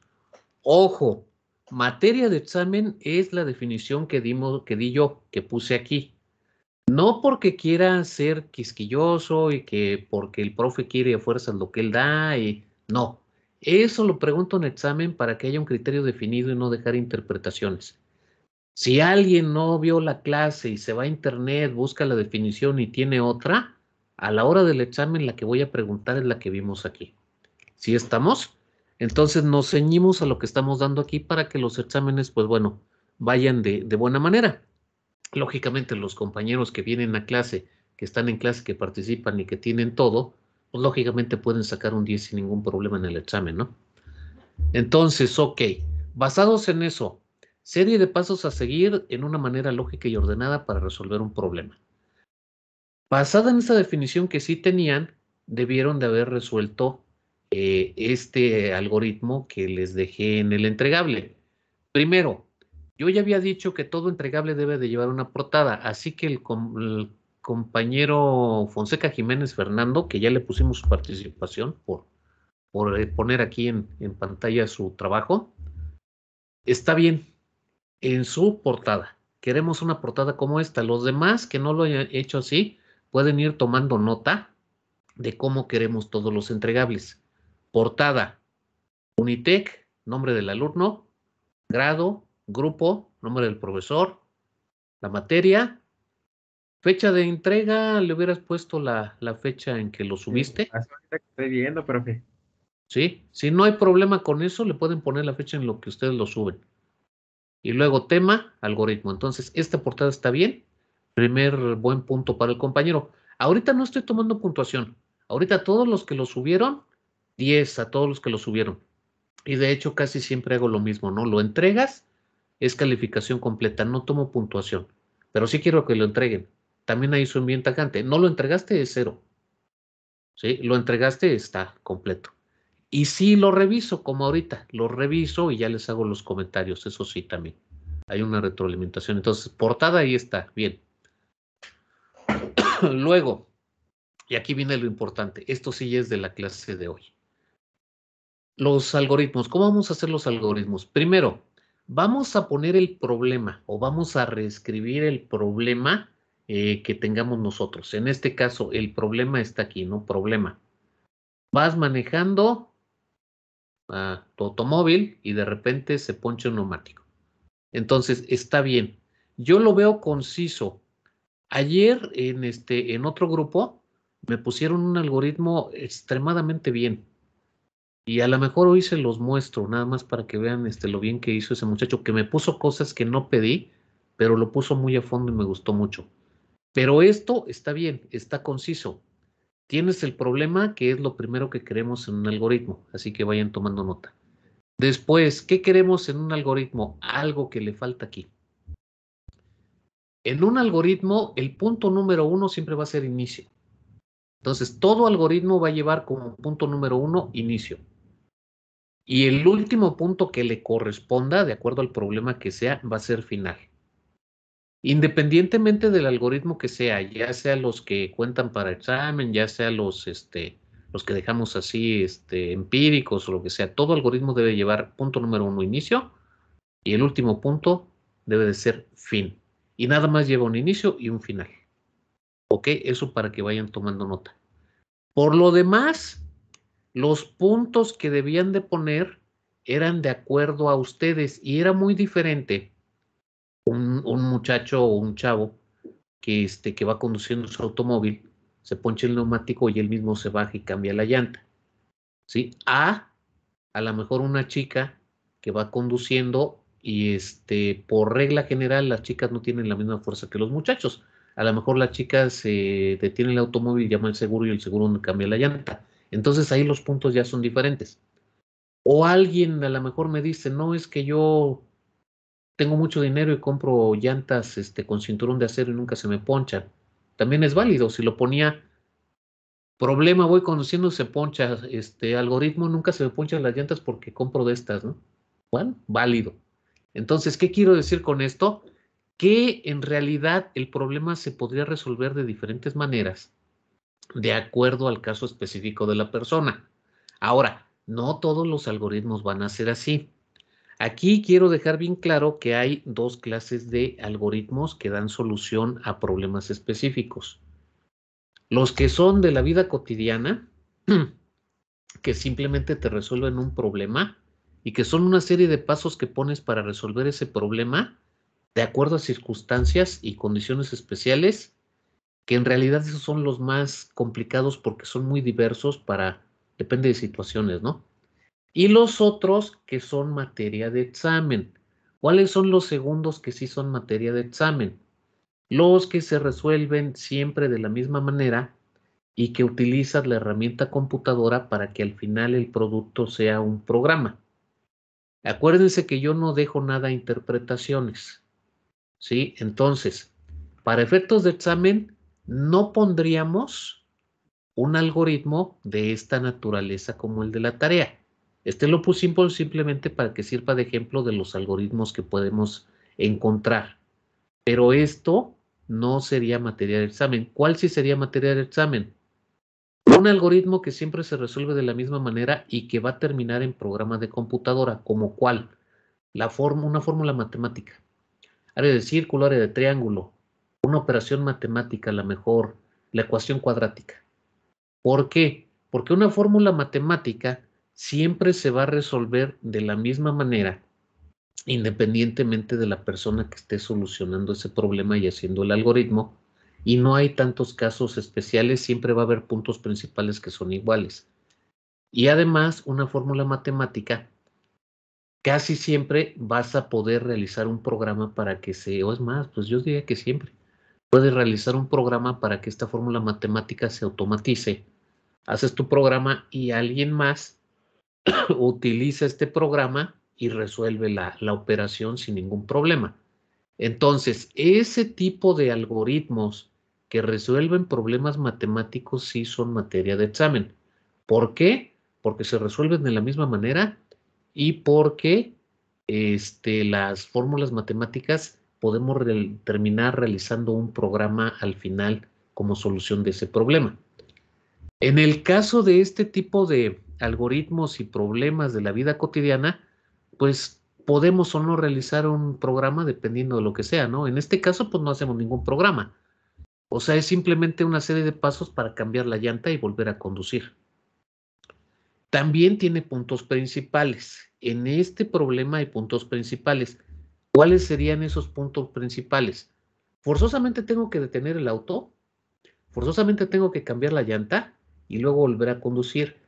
Ojo, materia de examen es la definición que, dimos, que di yo, que puse aquí. No porque quiera ser quisquilloso y que porque el profe quiere a fuerzas lo que él da y no. Eso lo pregunto en examen para que haya un criterio definido y no dejar interpretaciones. Si alguien no vio la clase y se va a internet, busca la definición y tiene otra, a la hora del examen la que voy a preguntar es la que vimos aquí. Si estamos? Entonces nos ceñimos a lo que estamos dando aquí para que los exámenes, pues bueno, vayan de buena manera. Lógicamente los compañeros que vienen a clase, que están en clase, que participan y que tienen todo, pues, lógicamente pueden sacar un 10 sin ningún problema en el examen, ¿no? Entonces, ok, basados en eso, serie de pasos a seguir en una manera lógica y ordenada para resolver un problema. Basada en esa definición que sí tenían, debieron de haber resuelto eh, este algoritmo que les dejé en el entregable. Primero, yo ya había dicho que todo entregable debe de llevar una portada, así que el compañero Fonseca Jiménez Fernando, que ya le pusimos su participación por, eh, poner aquí en, en pantalla su trabajo, está bien en su portada. Queremos una portada como esta. Los demás que no lo hayan hecho así pueden ir tomando nota de cómo queremos todos los entregables. Portada, Unitec, nombre del alumno, grado, grupo, nombre del profesor, la materia fecha de entrega, le hubieras puesto la, fecha en que lo pues, subiste. que estoy viendo, profe. Sí, si no hay problema con eso, le pueden poner la fecha en lo que ustedes lo suben. Y luego tema, algoritmo. Entonces, esta portada está bien. Primer buen punto para el compañero. Ahorita no estoy tomando puntuación. Ahorita todos los que lo subieron, 10 a todos los que lo subieron. Y de hecho casi siempre hago lo mismo, ¿no? Lo entregas, es calificación completa, no tomo puntuación. Pero sí quiero que lo entreguen también ahí su bien No lo entregaste de cero. ¿Sí? Lo entregaste, está completo. Y sí lo reviso, como ahorita, lo reviso y ya les hago los comentarios, eso sí también. Hay una retroalimentación. Entonces, portada ahí está, bien. Luego, y aquí viene lo importante, esto sí es de la clase de hoy. Los algoritmos, ¿cómo vamos a hacer los algoritmos? Primero, vamos a poner el problema o vamos a reescribir el problema eh, que tengamos nosotros. En este caso, el problema está aquí, ¿no? Problema. Vas manejando a ah, tu automóvil y de repente se ponche un neumático. Entonces, está bien. Yo lo veo conciso. Ayer en, este, en otro grupo me pusieron un algoritmo extremadamente bien. Y a lo mejor hoy se los muestro, nada más para que vean este, lo bien que hizo ese muchacho, que me puso cosas que no pedí, pero lo puso muy a fondo y me gustó mucho. Pero esto está bien, está conciso. Tienes el problema que es lo primero que queremos en un algoritmo, así que vayan tomando nota. Después, ¿qué queremos en un algoritmo? Algo que le falta aquí. En un algoritmo, el punto número uno siempre va a ser inicio. Entonces, todo algoritmo va a llevar como punto número uno inicio. Y el último punto que le corresponda, de acuerdo al problema que sea, va a ser final independientemente del algoritmo que sea, ya sea los que cuentan para examen, ya sea los, este, los que dejamos así este, empíricos o lo que sea, todo algoritmo debe llevar punto número uno, inicio, y el último punto debe de ser fin. Y nada más lleva un inicio y un final. ¿Ok? Eso para que vayan tomando nota. Por lo demás, los puntos que debían de poner eran de acuerdo a ustedes y era muy diferente un, muchacho o un chavo que, este, que va conduciendo su automóvil, se ponche el neumático y él mismo se baja y cambia la llanta. ¿Sí? A, a lo mejor una chica que va conduciendo y este, por regla general las chicas no tienen la misma fuerza que los muchachos. A lo mejor la chica se detiene el automóvil, llama al seguro y el seguro cambia la llanta. Entonces ahí los puntos ya son diferentes. O alguien a lo mejor me dice, no, es que yo tengo mucho dinero y compro llantas este, con cinturón de acero y nunca se me ponchan. También es válido. Si lo ponía, problema, voy conociendo se poncha, este algoritmo, nunca se me ponchan las llantas porque compro de estas, ¿no? Bueno, válido. Entonces, ¿qué quiero decir con esto? Que en realidad el problema se podría resolver de diferentes maneras, de acuerdo al caso específico de la persona. Ahora, no todos los algoritmos van a ser así. Aquí quiero dejar bien claro que hay dos clases de algoritmos que dan solución a problemas específicos. Los que son de la vida cotidiana, que simplemente te resuelven un problema y que son una serie de pasos que pones para resolver ese problema de acuerdo a circunstancias y condiciones especiales, que en realidad esos son los más complicados porque son muy diversos para, depende de situaciones, ¿no? y los otros que son materia de examen. ¿Cuáles son los segundos que sí son materia de examen? Los que se resuelven siempre de la misma manera y que utilizas la herramienta computadora para que al final el producto sea un programa. Acuérdense que yo no dejo nada a interpretaciones. ¿Sí? Entonces, para efectos de examen, no pondríamos un algoritmo de esta naturaleza como el de la tarea. Este lo simple simplemente para que sirva de ejemplo de los algoritmos que podemos encontrar. Pero esto no sería materia de examen. ¿Cuál sí sería materia de examen? Un algoritmo que siempre se resuelve de la misma manera y que va a terminar en programa de computadora, como cuál? La una fórmula matemática. Área de círculo, área de triángulo, una operación matemática, la mejor, la ecuación cuadrática. ¿Por qué? Porque una fórmula matemática siempre se va a resolver de la misma manera, independientemente de la persona que esté solucionando ese problema y haciendo el algoritmo. Y no hay tantos casos especiales, siempre va a haber puntos principales que son iguales. Y además, una fórmula matemática, casi siempre vas a poder realizar un programa para que se, o es más, pues yo diría que siempre, puedes realizar un programa para que esta fórmula matemática se automatice. Haces tu programa y alguien más utiliza este programa y resuelve la, operación sin ningún problema. Entonces, ese tipo de algoritmos que resuelven problemas matemáticos sí son materia de examen. ¿Por qué? Porque se resuelven de la misma manera y porque este, las fórmulas matemáticas podemos terminar realizando un programa al final como solución de ese problema. En el caso de este tipo de, algoritmos y problemas de la vida cotidiana, pues podemos o no realizar un programa dependiendo de lo que sea, ¿no? En este caso, pues no hacemos ningún programa. O sea, es simplemente una serie de pasos para cambiar la llanta y volver a conducir. También tiene puntos principales. En este problema hay puntos principales. ¿Cuáles serían esos puntos principales? Forzosamente tengo que detener el auto, forzosamente tengo que cambiar la llanta y luego volver a conducir.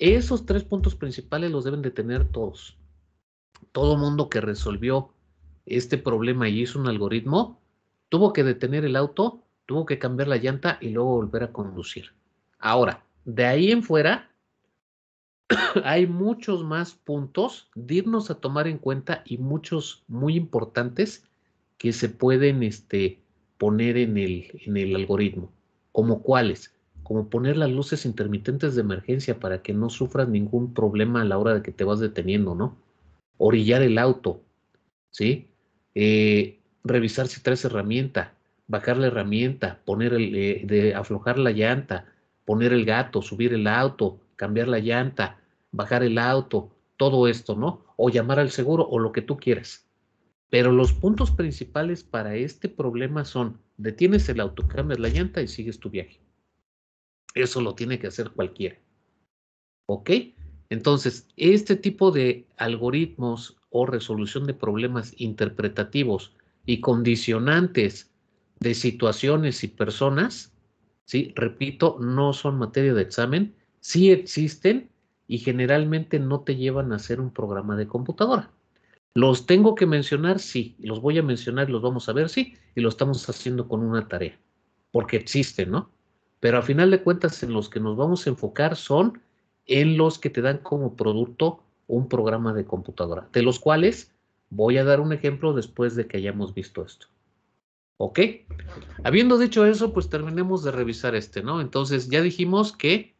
Esos tres puntos principales los deben de tener todos. Todo mundo que resolvió este problema y hizo un algoritmo, tuvo que detener el auto, tuvo que cambiar la llanta y luego volver a conducir. Ahora, de ahí en fuera, hay muchos más puntos dignos a tomar en cuenta y muchos muy importantes que se pueden este, poner en el, en el algoritmo, como cuáles como poner las luces intermitentes de emergencia para que no sufras ningún problema a la hora de que te vas deteniendo, ¿no? Orillar el auto, ¿sí? Eh, revisar si traes herramienta, bajar la herramienta, poner el, eh, de aflojar la llanta, poner el gato, subir el auto, cambiar la llanta, bajar el auto, todo esto, ¿no? O llamar al seguro o lo que tú quieras. Pero los puntos principales para este problema son, detienes el auto, cambias la llanta y sigues tu viaje. Eso lo tiene que hacer cualquiera. ¿Ok? Entonces, este tipo de algoritmos o resolución de problemas interpretativos y condicionantes de situaciones y personas, ¿sí? repito, no son materia de examen, sí existen y generalmente no te llevan a hacer un programa de computadora. ¿Los tengo que mencionar? Sí. Los voy a mencionar y los vamos a ver, sí. Y lo estamos haciendo con una tarea. Porque existen, ¿no? pero a final de cuentas en los que nos vamos a enfocar son en los que te dan como producto un programa de computadora, de los cuales voy a dar un ejemplo después de que hayamos visto esto. ¿Ok? Habiendo dicho eso, pues terminemos de revisar este, ¿no? Entonces ya dijimos que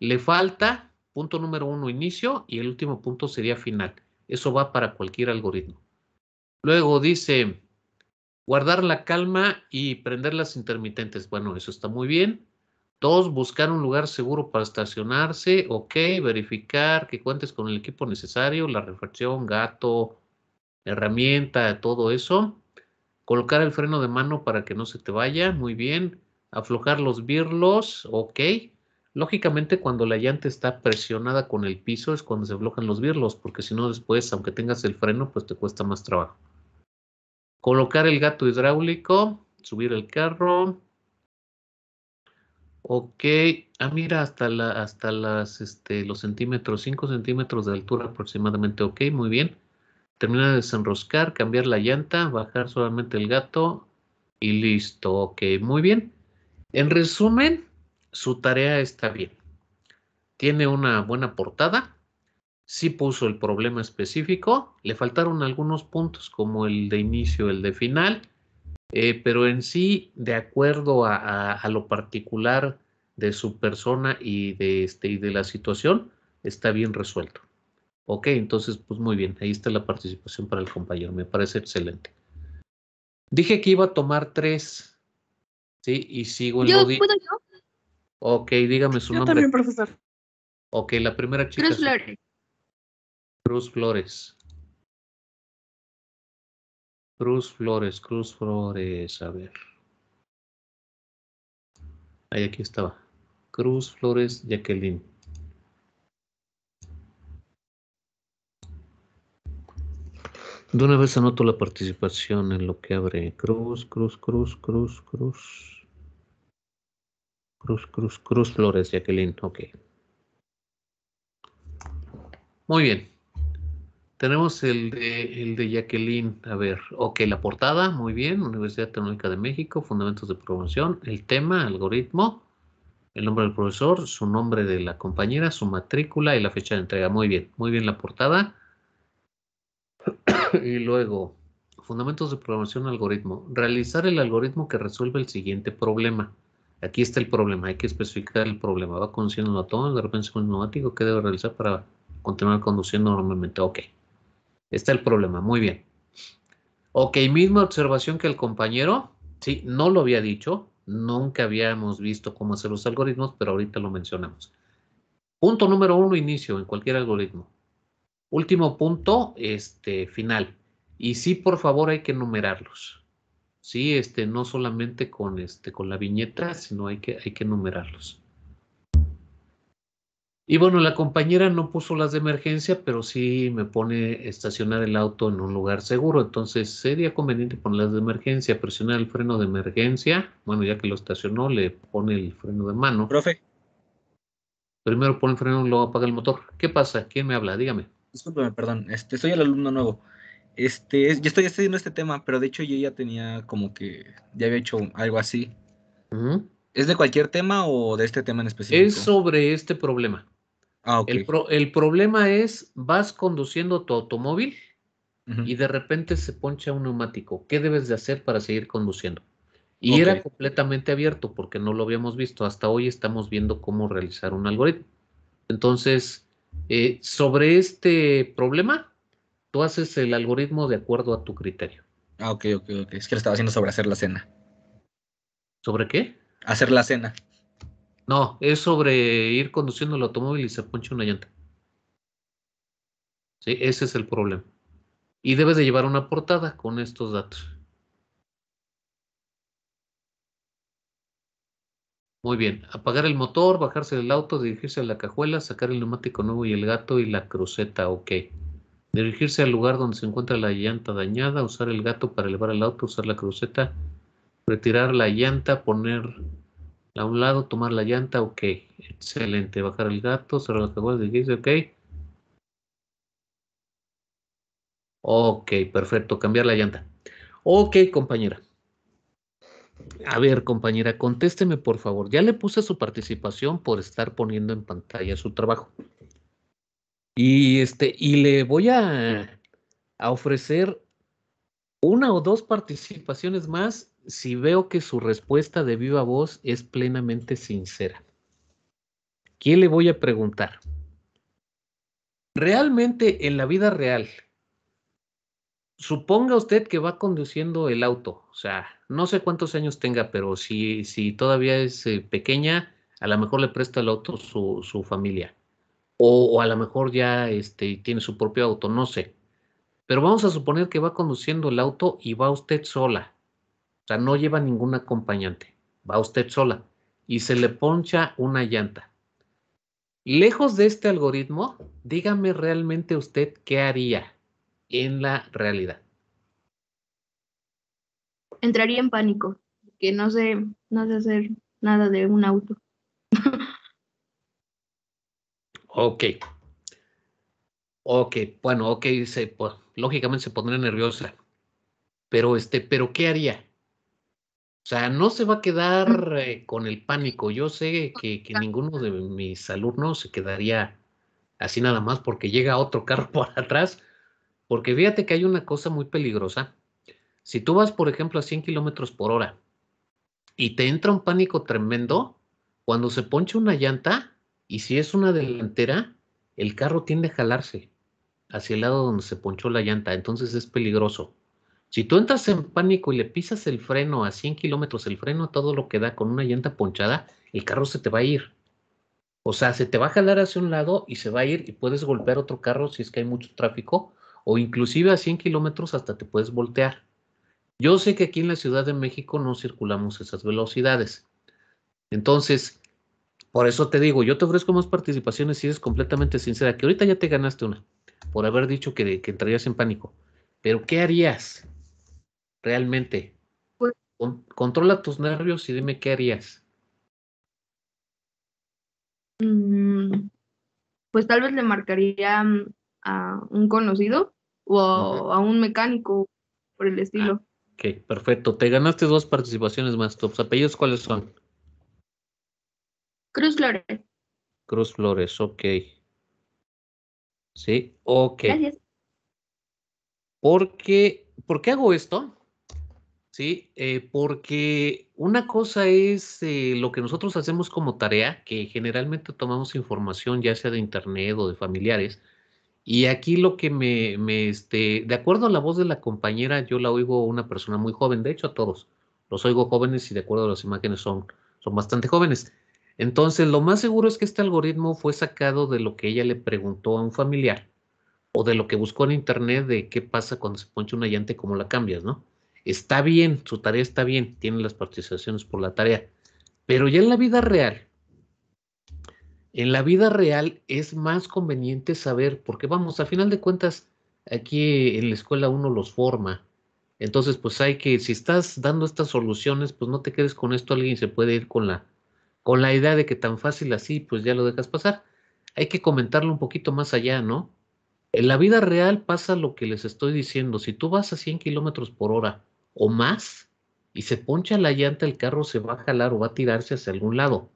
le falta punto número uno inicio y el último punto sería final. Eso va para cualquier algoritmo. Luego dice guardar la calma y prender las intermitentes. Bueno, eso está muy bien. Dos, buscar un lugar seguro para estacionarse. Ok, verificar que cuentes con el equipo necesario, la refacción, gato, herramienta, todo eso. Colocar el freno de mano para que no se te vaya. Muy bien. Aflojar los birlos. Ok. Lógicamente, cuando la llanta está presionada con el piso es cuando se aflojan los birlos, porque si no, después, aunque tengas el freno, pues te cuesta más trabajo. Colocar el gato hidráulico, subir el carro, Ok, ah, mira, hasta, hasta las, este, los centímetros, 5 centímetros de altura aproximadamente. Ok, muy bien. Termina de desenroscar, cambiar la llanta, bajar solamente el gato y listo. Ok, muy bien. En resumen, su tarea está bien. Tiene una buena portada. Sí puso el problema específico. Le faltaron algunos puntos como el de inicio, el de final eh, pero en sí, de acuerdo a, lo particular de su persona y de, este, y de la situación, está bien resuelto. Ok, entonces, pues muy bien, ahí está la participación para el compañero, me parece excelente. Dije que iba a tomar tres, ¿sí? Y sigo el... ¿Yo, ¿Puedo yo? Ok, dígame su nombre. Yo también, profesor. Ok, la primera chica. Cruz Flores. Cruz Flores. Cruz Flores, Cruz Flores, a ver. Ahí aquí estaba. Cruz Flores Jacqueline. De una vez anoto la participación en lo que abre. Cruz, cruz, cruz, cruz, cruz. Cruz, cruz, cruz, Flores, Jacqueline. Ok. Muy bien. Tenemos el de, el Jacqueline, a ver, ok, la portada, muy bien, Universidad Tecnológica de México, Fundamentos de Programación, el tema, algoritmo, el nombre del profesor, su nombre de la compañera, su matrícula y la fecha de entrega, muy bien, muy bien la portada. y luego, Fundamentos de Programación, algoritmo, realizar el algoritmo que resuelve el siguiente problema. Aquí está el problema, hay que especificar el problema, va conduciendo un todos, de repente es un neumático, ¿qué debe realizar para continuar conduciendo normalmente. Ok está el problema. Muy bien. Ok, misma observación que el compañero. Sí, no lo había dicho. Nunca habíamos visto cómo hacer los algoritmos, pero ahorita lo mencionamos. Punto número uno, inicio en cualquier algoritmo. Último punto, este, final. Y sí, por favor, hay que numerarlos. Sí, este, no solamente con, este, con la viñeta, sino hay que, hay que numerarlos. Y bueno, la compañera no puso las de emergencia, pero sí me pone estacionar el auto en un lugar seguro. Entonces sería conveniente poner las de emergencia, presionar el freno de emergencia. Bueno, ya que lo estacionó, le pone el freno de mano. Profe. Primero pone el freno, luego apaga el motor. ¿Qué pasa? ¿Quién me habla? Dígame. Disculpe, perdón. Este, soy el alumno nuevo. Este, yo estoy estudiando este tema, pero de hecho yo ya tenía como que ya había hecho algo así. ¿Es de cualquier tema o de este tema en específico? Es sobre este problema. Ah, el, problema es, vas conduciendo tu automóvil y de repente se poncha un neumático. ¿Qué debes de hacer para seguir conduciendo? Y era completamente abierto porque no lo habíamos visto. Hasta hoy estamos viendo cómo realizar un algoritmo. Entonces, eh, sobre este problema, tú haces el algoritmo de acuerdo a tu criterio. Ah, ok, ok, ok. Es que lo estaba haciendo sobre hacer la cena. ¿Sobre qué? Hacer la cena. No, es sobre ir conduciendo el automóvil y se ponche una llanta. Sí, ese es el problema. Y debes de llevar una portada con estos datos. Muy bien, apagar el motor, bajarse del auto, dirigirse a la cajuela, sacar el neumático nuevo y el gato y la cruceta, ok. Dirigirse al lugar donde se encuentra la llanta dañada, usar el gato para elevar el auto, usar la cruceta, retirar la llanta, poner a un lado, tomar la llanta, ok. Excelente, bajar el gato, cerrar la de dice ok. Ok, perfecto, cambiar la llanta. Ok, compañera. A ver, compañera, contésteme por favor. Ya le puse su participación por estar poniendo en pantalla su trabajo. Y este, y le voy a, a ofrecer una o dos participaciones más si veo que su respuesta de viva voz es plenamente sincera. ¿Quién le voy a preguntar? Realmente en la vida real, suponga usted que va conduciendo el auto, o sea, no sé cuántos años tenga, pero si, si todavía es eh, pequeña, a lo mejor le presta el auto su, su familia. O, a lo mejor ya este, tiene su propio auto, no sé. Pero vamos a suponer que va conduciendo el auto y va usted sola. O sea, no lleva ningún acompañante. Va usted sola y se le poncha una llanta. Lejos de este algoritmo, dígame realmente usted qué haría en la realidad. Entraría en pánico, que no sé, no sé hacer nada de un auto. ok. Ok, bueno, ok, pues, lógicamente se pondría nerviosa. Pero este, pero ¿qué haría? O sea, no se va a quedar eh, con el pánico. Yo sé que, que, ninguno de mis alumnos se quedaría así nada más porque llega otro carro por atrás. Porque fíjate que hay una cosa muy peligrosa. Si tú vas, por ejemplo, a 100 kilómetros por hora y te entra un pánico tremendo, cuando se ponche una llanta y si es una delantera, el carro tiende a jalarse hacia el lado donde se ponchó la llanta. Entonces es peligroso. Si tú entras en pánico y le pisas el freno a 100 kilómetros, el freno todo lo que da con una llanta ponchada, el carro se te va a ir. O sea, se te va a jalar hacia un lado y se va a ir y puedes golpear otro carro si es que hay mucho tráfico o inclusive a 100 kilómetros hasta te puedes voltear. Yo sé que aquí en la Ciudad de México no circulamos esas velocidades. Entonces, por eso te digo, yo te ofrezco más participaciones si eres completamente sincera, que ahorita ya te ganaste una por haber dicho que, que entrarías en pánico. Pero, ¿qué harías? realmente. Pues controla tus nervios y dime qué harías. Mm, pues tal vez le marcaría mm, a un conocido o a un mecánico por el ah, estilo. ok, perfecto. Te ganaste dos participaciones más. ¿Tus apellidos cuáles son? Cruz Flores. Cruz Flores, ok. Sí, ok. Gracias. ¿Por qué hago esto? ¿sí? Eh, porque una cosa es eh, lo que nosotros hacemos como tarea, que generalmente tomamos información ya sea de internet o de familiares, y aquí lo que me, me este, de acuerdo a la voz de la compañera, yo la oigo una persona muy joven, de hecho a todos, los oigo jóvenes y de acuerdo a las imágenes son, son bastante jóvenes. Entonces, lo más seguro es que este algoritmo fue sacado de lo que ella le preguntó a un familiar o de lo que buscó en internet de qué pasa cuando se poncha una llanta y cómo la cambias, ¿no? Está bien, su tarea está bien, tiene las participaciones por la tarea, pero ya en la vida real, en la vida real es más conveniente saber, porque vamos, a final de cuentas, aquí en la escuela uno los forma. Entonces, pues hay que, si estás dando estas soluciones, pues no te quedes con esto, alguien se puede ir con la, con la idea de que tan fácil así, pues ya lo dejas pasar. Hay que comentarlo un poquito más allá, ¿no? En la vida real pasa lo que les estoy diciendo. Si tú vas a 100 kilómetros por hora o más y se poncha la llanta, el carro se va a jalar o va a tirarse hacia algún lado.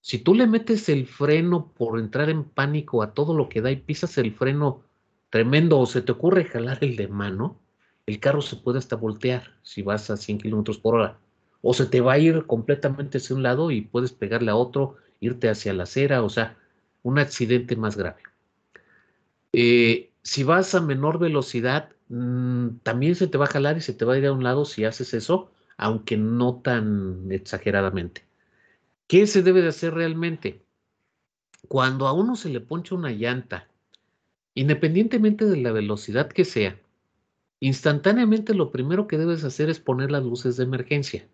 Si tú le metes el freno por entrar en pánico a todo lo que da y pisas el freno tremendo o se te ocurre jalar el de mano, el carro se puede hasta voltear si vas a 100 kilómetros por hora. O se te va a ir completamente hacia un lado y puedes pegarle a otro, irte hacia la acera, o sea, un accidente más grave. Eh, si vas a menor velocidad, Mm, también se te va a jalar y se te va a ir a un lado si haces eso, aunque no tan exageradamente. ¿Qué se debe de hacer realmente? Cuando a uno se le poncha una llanta, independientemente de la velocidad que sea, instantáneamente lo primero que debes hacer es poner las luces de emergencia.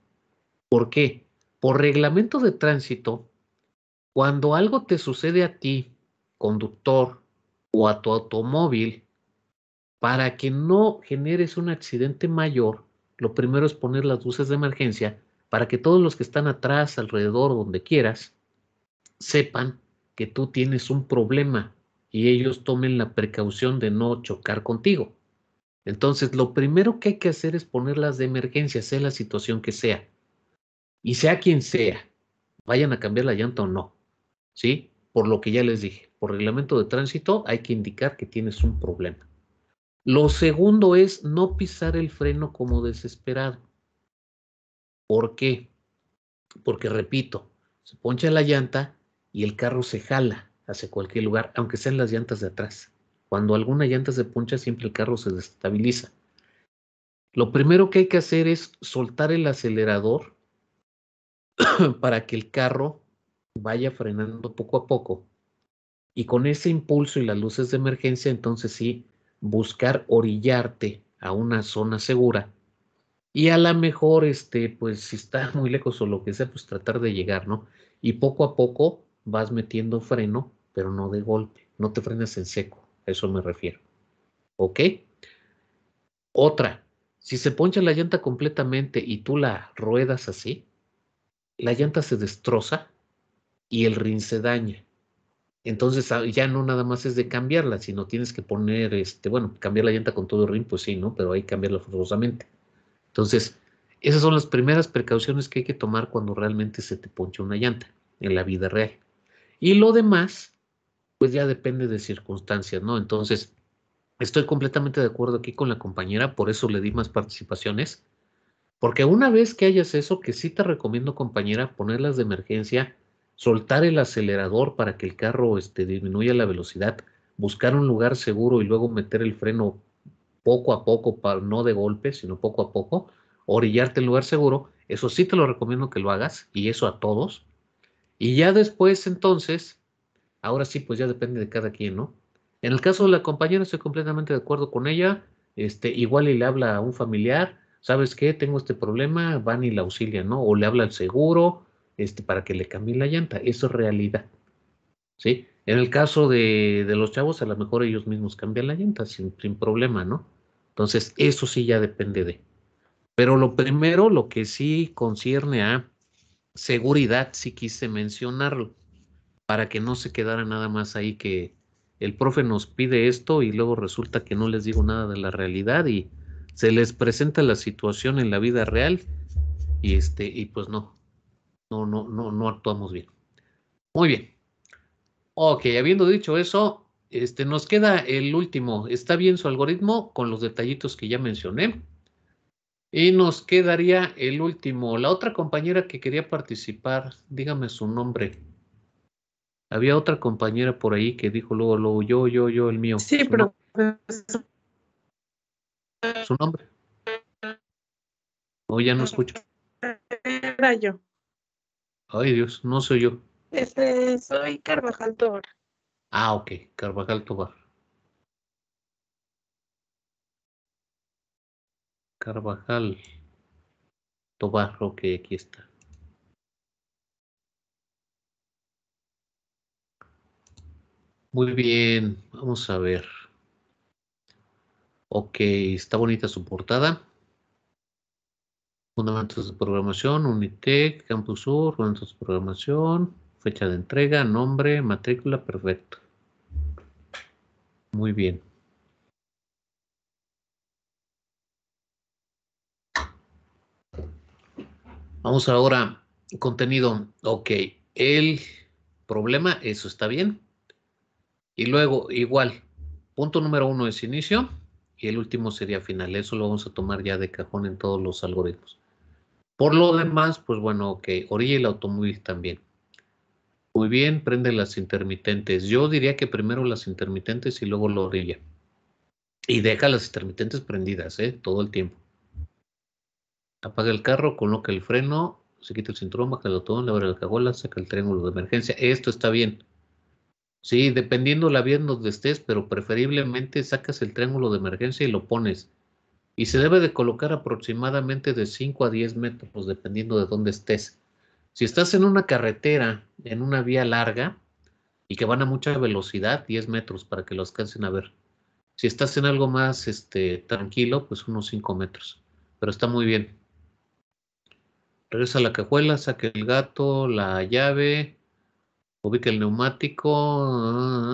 ¿Por qué? Por reglamento de tránsito, cuando algo te sucede a ti, conductor, o a tu automóvil, para que no generes un accidente mayor, lo primero es poner las luces de emergencia para que todos los que están atrás, alrededor, donde quieras, sepan que tú tienes un problema y ellos tomen la precaución de no chocar contigo. Entonces, lo primero que hay que hacer es ponerlas de emergencia, sea la situación que sea. Y sea quien sea, vayan a cambiar la llanta o no. ¿Sí? Por lo que ya les dije, por reglamento de tránsito hay que indicar que tienes un problema. Lo segundo es no pisar el freno como desesperado. ¿Por qué? Porque, repito, se poncha la llanta y el carro se jala hacia cualquier lugar, aunque sean las llantas de atrás. Cuando alguna llanta se poncha, siempre el carro se desestabiliza. Lo primero que hay que hacer es soltar el acelerador para que el carro vaya frenando poco a poco. Y con ese impulso y las luces de emergencia, entonces sí, buscar orillarte a una zona segura y a lo mejor, este, pues si está muy lejos o lo que sea, pues tratar de llegar, ¿no? Y poco a poco vas metiendo freno, pero no de golpe, no te frenes en seco, a eso me refiero. ¿Ok? Otra, si se poncha la llanta completamente y tú la ruedas así, la llanta se destroza y el rin se daña. Entonces ah, ya no nada más es de cambiarla, sino tienes que poner, este, bueno, cambiar la llanta con todo el rim, pues sí, ¿no? Pero hay que cambiarla forzosamente. Entonces, esas son las primeras precauciones que hay que tomar cuando realmente se te ponche una llanta en la vida real. Y lo demás, pues ya depende de circunstancias, ¿no? Entonces, estoy completamente de acuerdo aquí con la compañera, por eso le di más participaciones, porque una vez que hayas eso, que sí te recomiendo, compañera, ponerlas de emergencia soltar el acelerador para que el carro este, disminuya la velocidad, buscar un lugar seguro y luego meter el freno poco a poco, para, no de golpe, sino poco a poco, orillarte en lugar seguro, eso sí te lo recomiendo que lo hagas y eso a todos. Y ya después entonces, ahora sí, pues ya depende de cada quien, ¿no? En el caso de la compañera estoy completamente de acuerdo con ella, este, igual y le habla a un familiar, ¿sabes qué? Tengo este problema, van y la auxilian, ¿no? O le habla al seguro, este, para que le cambie la llanta. Eso es realidad. ¿Sí? En el caso de, los chavos, a lo mejor ellos mismos cambian la llanta sin, sin problema, ¿no? Entonces, eso sí ya depende de. Pero lo primero, lo que sí concierne a seguridad, sí quise mencionarlo, para que no se quedara nada más ahí que el profe nos pide esto y luego resulta que no les digo nada de la realidad y se les presenta la situación en la vida real y este y pues no, no, no, no, no actuamos bien. Muy bien. Ok, habiendo dicho eso, este, nos queda el último. Está bien su algoritmo con los detallitos que ya mencioné. Y nos quedaría el último. La otra compañera que quería participar, dígame su nombre. Había otra compañera por ahí que dijo luego, luego, yo, yo, yo, el mío. Sí, pero... Su nombre. O ya no escucho. Era yo. Ay, Dios, no soy yo. Este, soy Carvajal Tobar. Ah, ok, Carvajal Tobar. Carvajal Tobar, ok, aquí está. Muy bien, vamos a ver. Ok, está bonita su portada. Fundamentos de programación, Unitec, Campus Sur, Fundamentos de programación, fecha de entrega, nombre, matrícula, perfecto. Muy bien. Vamos ahora, contenido, ok, el problema, eso está bien. Y luego, igual, punto número uno es inicio y el último sería final. Eso lo vamos a tomar ya de cajón en todos los algoritmos. Por lo demás, pues bueno, ok, orilla el automóvil también. Muy bien, prende las intermitentes. Yo diría que primero las intermitentes y luego lo orilla. Y deja las intermitentes prendidas, ¿eh? Todo el tiempo. Apaga el carro, coloca el freno, se quita el cinturón, baja el automóvil, le abre la cagola, saca el triángulo de emergencia. Esto está bien. Sí, dependiendo la vía donde estés, pero preferiblemente sacas el triángulo de emergencia y lo pones y se debe de colocar aproximadamente de 5 a 10 metros, dependiendo de dónde estés. Si estás en una carretera, en una vía larga y que van a mucha velocidad, 10 metros para que lo alcancen a ver. Si estás en algo más este, tranquilo, pues unos 5 metros, pero está muy bien. Regresa a la cajuela, saque el gato, la llave, ubica el neumático, ah, ah,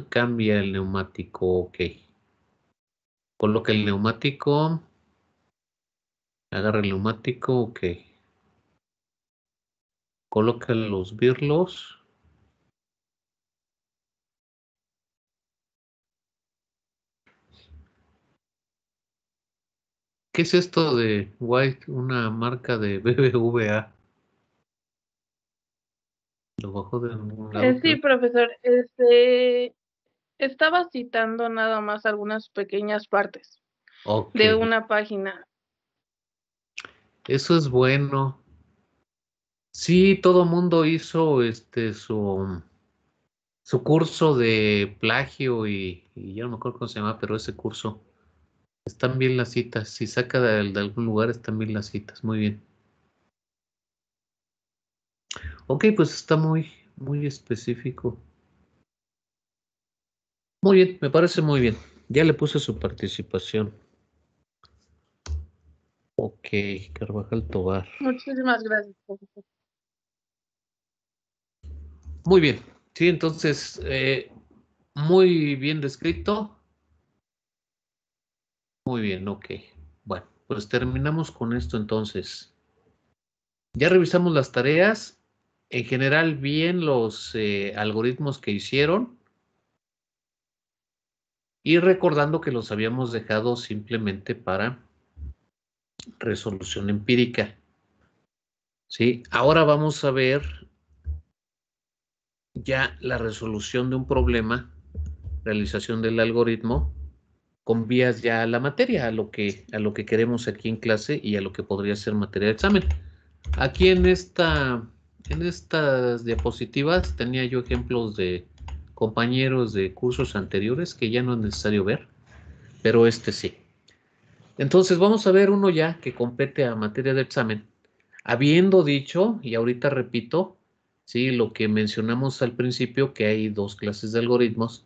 ah, cambia el neumático, ok. Coloca el neumático. Agarra el neumático, ok. Coloca los virlos ¿Qué es esto de White, una marca de BBVA? Lo de eh, Sí, profesor, este estaba citando nada más algunas pequeñas partes de una página. Eso es bueno. Sí, todo mundo hizo este su, su curso de plagio y, ya no me acuerdo cómo se llama, pero ese curso. Están bien las citas. Si saca de, de algún lugar, están bien las citas. Muy bien. Ok, pues está muy, muy específico. Muy bien, me parece muy bien. Ya le puse su participación. Ok, Carvajal Tobar. Muchísimas gracias, Muy bien. Sí, entonces, eh, muy bien descrito. Muy bien, ok. Bueno, pues terminamos con esto entonces. Ya revisamos las tareas. En general, bien los eh, algoritmos que hicieron y recordando que los habíamos dejado simplemente para resolución empírica. ¿Sí? Ahora vamos a ver ya la resolución de un problema, realización del algoritmo, con vías ya a la materia, a lo que, a lo que queremos aquí en clase y a lo que podría ser materia de examen. Aquí en, esta, en estas diapositivas tenía yo ejemplos de compañeros de cursos anteriores que ya no es necesario ver, pero este sí. Entonces vamos a ver uno ya que compete a materia de examen. Habiendo dicho, y ahorita repito, ¿sí? lo que mencionamos al principio, que hay dos clases de algoritmos,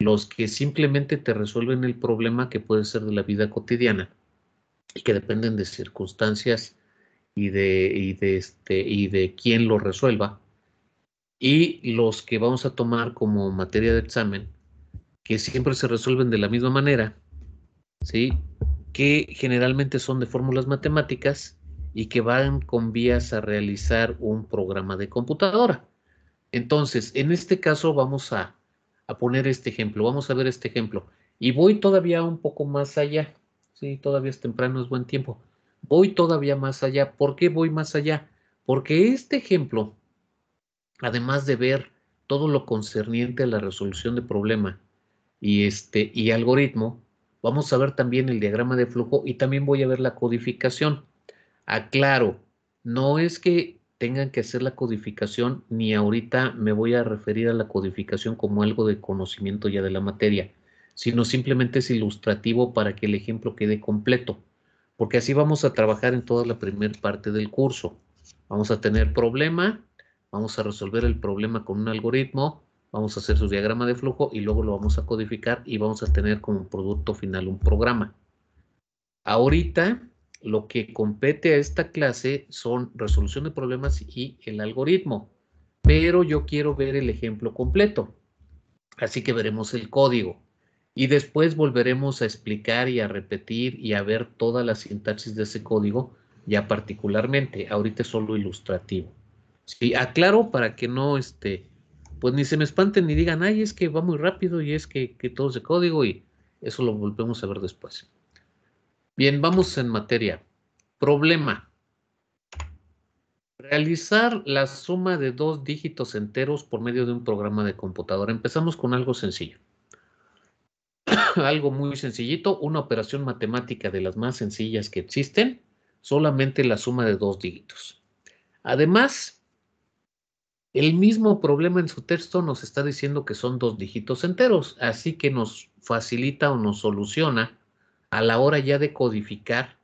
los que simplemente te resuelven el problema que puede ser de la vida cotidiana y que dependen de circunstancias y de, y de, este, y de quién lo resuelva y los que vamos a tomar como materia de examen, que siempre se resuelven de la misma manera, ¿sí? que generalmente son de fórmulas matemáticas y que van con vías a realizar un programa de computadora. Entonces, en este caso vamos a, a poner este ejemplo, vamos a ver este ejemplo. Y voy todavía un poco más allá, ¿sí? todavía es temprano, es buen tiempo. Voy todavía más allá. ¿Por qué voy más allá? Porque este ejemplo además de ver todo lo concerniente a la resolución de problema y, este, y algoritmo, vamos a ver también el diagrama de flujo y también voy a ver la codificación. Aclaro, no es que tengan que hacer la codificación, ni ahorita me voy a referir a la codificación como algo de conocimiento ya de la materia, sino simplemente es ilustrativo para que el ejemplo quede completo, porque así vamos a trabajar en toda la primera parte del curso. Vamos a tener problema, vamos a resolver el problema con un algoritmo, vamos a hacer su diagrama de flujo y luego lo vamos a codificar y vamos a tener como producto final un programa. Ahorita lo que compete a esta clase son resolución de problemas y el algoritmo, pero yo quiero ver el ejemplo completo. Así que veremos el código. Y después volveremos a explicar y a repetir y a ver toda la sintaxis de ese código ya particularmente. Ahorita es solo ilustrativo. Sí, aclaro para que no, este, pues ni se me espanten ni digan, ay, es que va muy rápido y es que, todo es de código y eso lo volvemos a ver después. Bien, vamos en materia. Problema. Realizar la suma de dos dígitos enteros por medio de un programa de computadora. Empezamos con algo sencillo. algo muy sencillito, una operación matemática de las más sencillas que existen, solamente la suma de dos dígitos. Además, el mismo problema en su texto nos está diciendo que son dos dígitos enteros, así que nos facilita o nos soluciona a la hora ya de codificar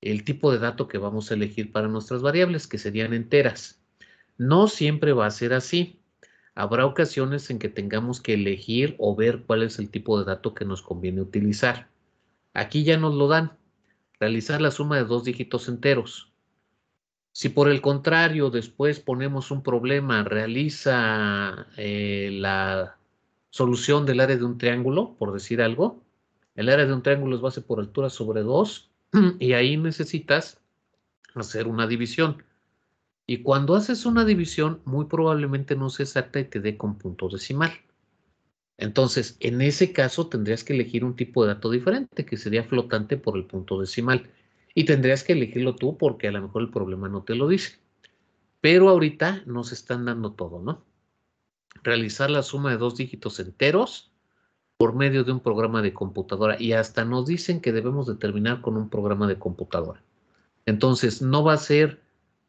el tipo de dato que vamos a elegir para nuestras variables, que serían enteras. No siempre va a ser así. Habrá ocasiones en que tengamos que elegir o ver cuál es el tipo de dato que nos conviene utilizar. Aquí ya nos lo dan. Realizar la suma de dos dígitos enteros. Si por el contrario después ponemos un problema, realiza eh, la solución del área de un triángulo, por decir algo, el área de un triángulo es base por altura sobre 2 y ahí necesitas hacer una división. Y cuando haces una división, muy probablemente no sea exacta y te dé con punto decimal. Entonces, en ese caso tendrías que elegir un tipo de dato diferente, que sería flotante por el punto decimal. Y tendrías que elegirlo tú porque a lo mejor el problema no te lo dice. Pero ahorita nos están dando todo, ¿no? Realizar la suma de dos dígitos enteros por medio de un programa de computadora y hasta nos dicen que debemos determinar con un programa de computadora. Entonces, no va a ser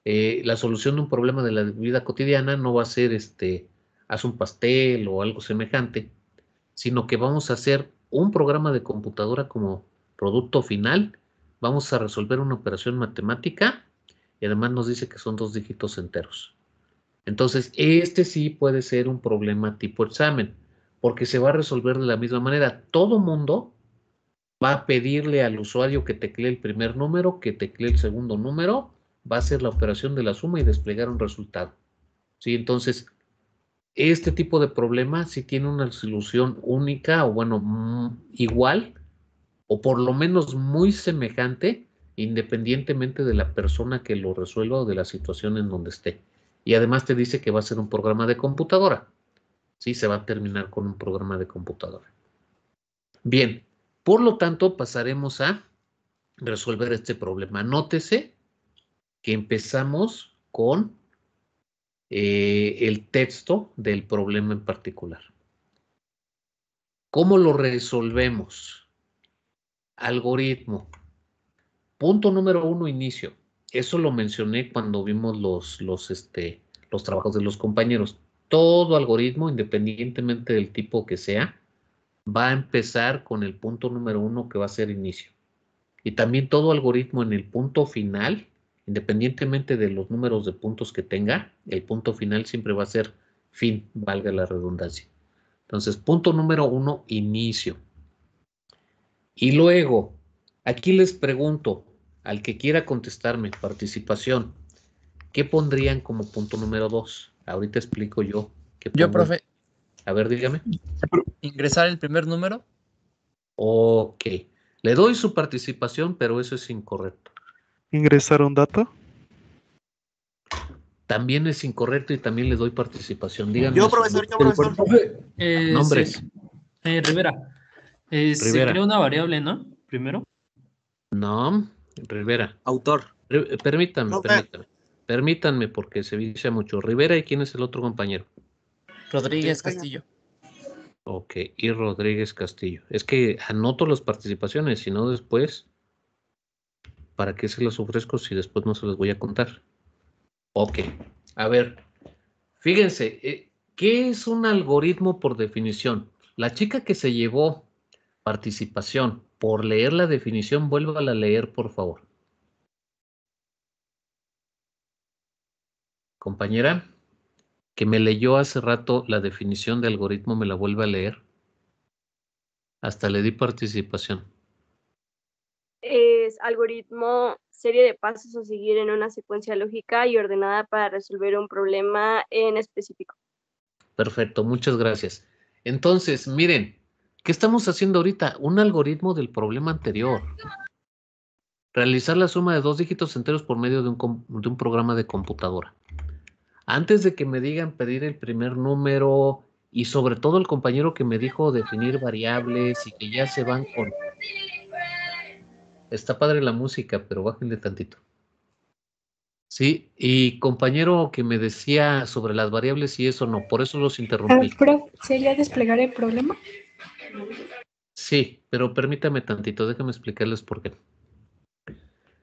eh, la solución de un problema de la vida cotidiana, no va a ser este, haz un pastel o algo semejante, sino que vamos a hacer un programa de computadora como producto final Vamos a resolver una operación matemática y además nos dice que son dos dígitos enteros. Entonces, este sí puede ser un problema tipo examen, porque se va a resolver de la misma manera. Todo mundo va a pedirle al usuario que teclee el primer número, que teclee el segundo número, va a hacer la operación de la suma y desplegar un resultado. ¿Sí? Entonces, este tipo de problema sí tiene una solución única o bueno, mm, igual o por lo menos muy semejante, independientemente de la persona que lo resuelva o de la situación en donde esté. Y además te dice que va a ser un programa de computadora. Sí, se va a terminar con un programa de computadora. Bien, por lo tanto pasaremos a resolver este problema. Nótese que empezamos con eh, el texto del problema en particular. ¿Cómo lo resolvemos? Algoritmo. Punto número uno, inicio. Eso lo mencioné cuando vimos los, los, este, los trabajos de los compañeros. Todo algoritmo, independientemente del tipo que sea, va a empezar con el punto número uno que va a ser inicio. Y también todo algoritmo en el punto final, independientemente de los números de puntos que tenga, el punto final siempre va a ser fin, valga la redundancia. Entonces, punto número uno, inicio. Y luego, aquí les pregunto, al que quiera contestarme, participación, ¿qué pondrían como punto número dos? Ahorita explico yo. yo, profe. A ver, dígame. ¿Ingresar el primer número? Ok. Le doy su participación, pero eso es incorrecto. ¿Ingresar un dato? También es incorrecto y también le doy participación. Díganme. Yo, profesor, yo, profesor. Eh, nombres. Eh, Rivera. Eh, se una variable, ¿no? Primero. No, Rivera. Autor. permítanme, eh, permítanme. Permítanme porque se dice mucho. Rivera y quién es el otro compañero. Rodríguez Castillo. Ok, y Rodríguez Castillo. Es que anoto las participaciones, si no después, ¿para qué se las ofrezco si después no se las voy a contar? Ok, a ver, fíjense, eh, ¿qué es un algoritmo por definición? La chica que se llevó participación. Por leer la definición, vuélvala a leer, por favor. Compañera, que me leyó hace rato la definición de algoritmo, me la vuelve a leer. Hasta le di participación. Es algoritmo, serie de pasos a seguir en una secuencia lógica y ordenada para resolver un problema en específico. Perfecto, muchas gracias. Entonces, miren, ¿Qué estamos haciendo ahorita? Un algoritmo del problema anterior. Realizar la suma de dos dígitos enteros por medio de un, programa de computadora. Antes de que me digan pedir el primer número y sobre todo el compañero que me dijo definir variables y que ya se van con... Está padre la música, pero bájenle tantito. Sí, y compañero que me decía sobre las variables y eso no, por eso los interrumpí. ¿Sería desplegar el problema? Sí, pero permítame tantito, déjame explicarles por qué.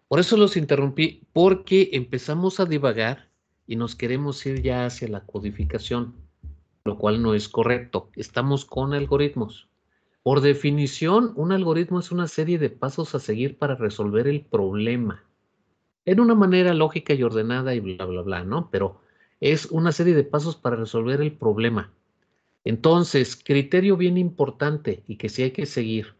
Por eso los interrumpí, porque empezamos a divagar y nos queremos ir ya hacia la codificación, lo cual no es correcto. Estamos con algoritmos. Por definición, un algoritmo es una serie de pasos a seguir para resolver el problema. En una manera lógica y ordenada y bla, bla, bla, ¿no? Pero es una serie de pasos para resolver el problema. Entonces, criterio bien importante y que sí hay que seguir.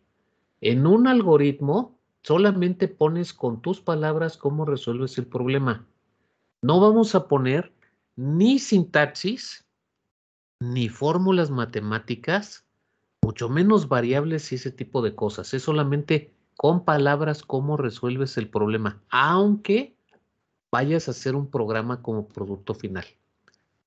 En un algoritmo solamente pones con tus palabras cómo resuelves el problema. No vamos a poner ni sintaxis, ni fórmulas matemáticas, mucho menos variables y ese tipo de cosas. Es solamente con palabras cómo resuelves el problema, aunque vayas a hacer un programa como producto final.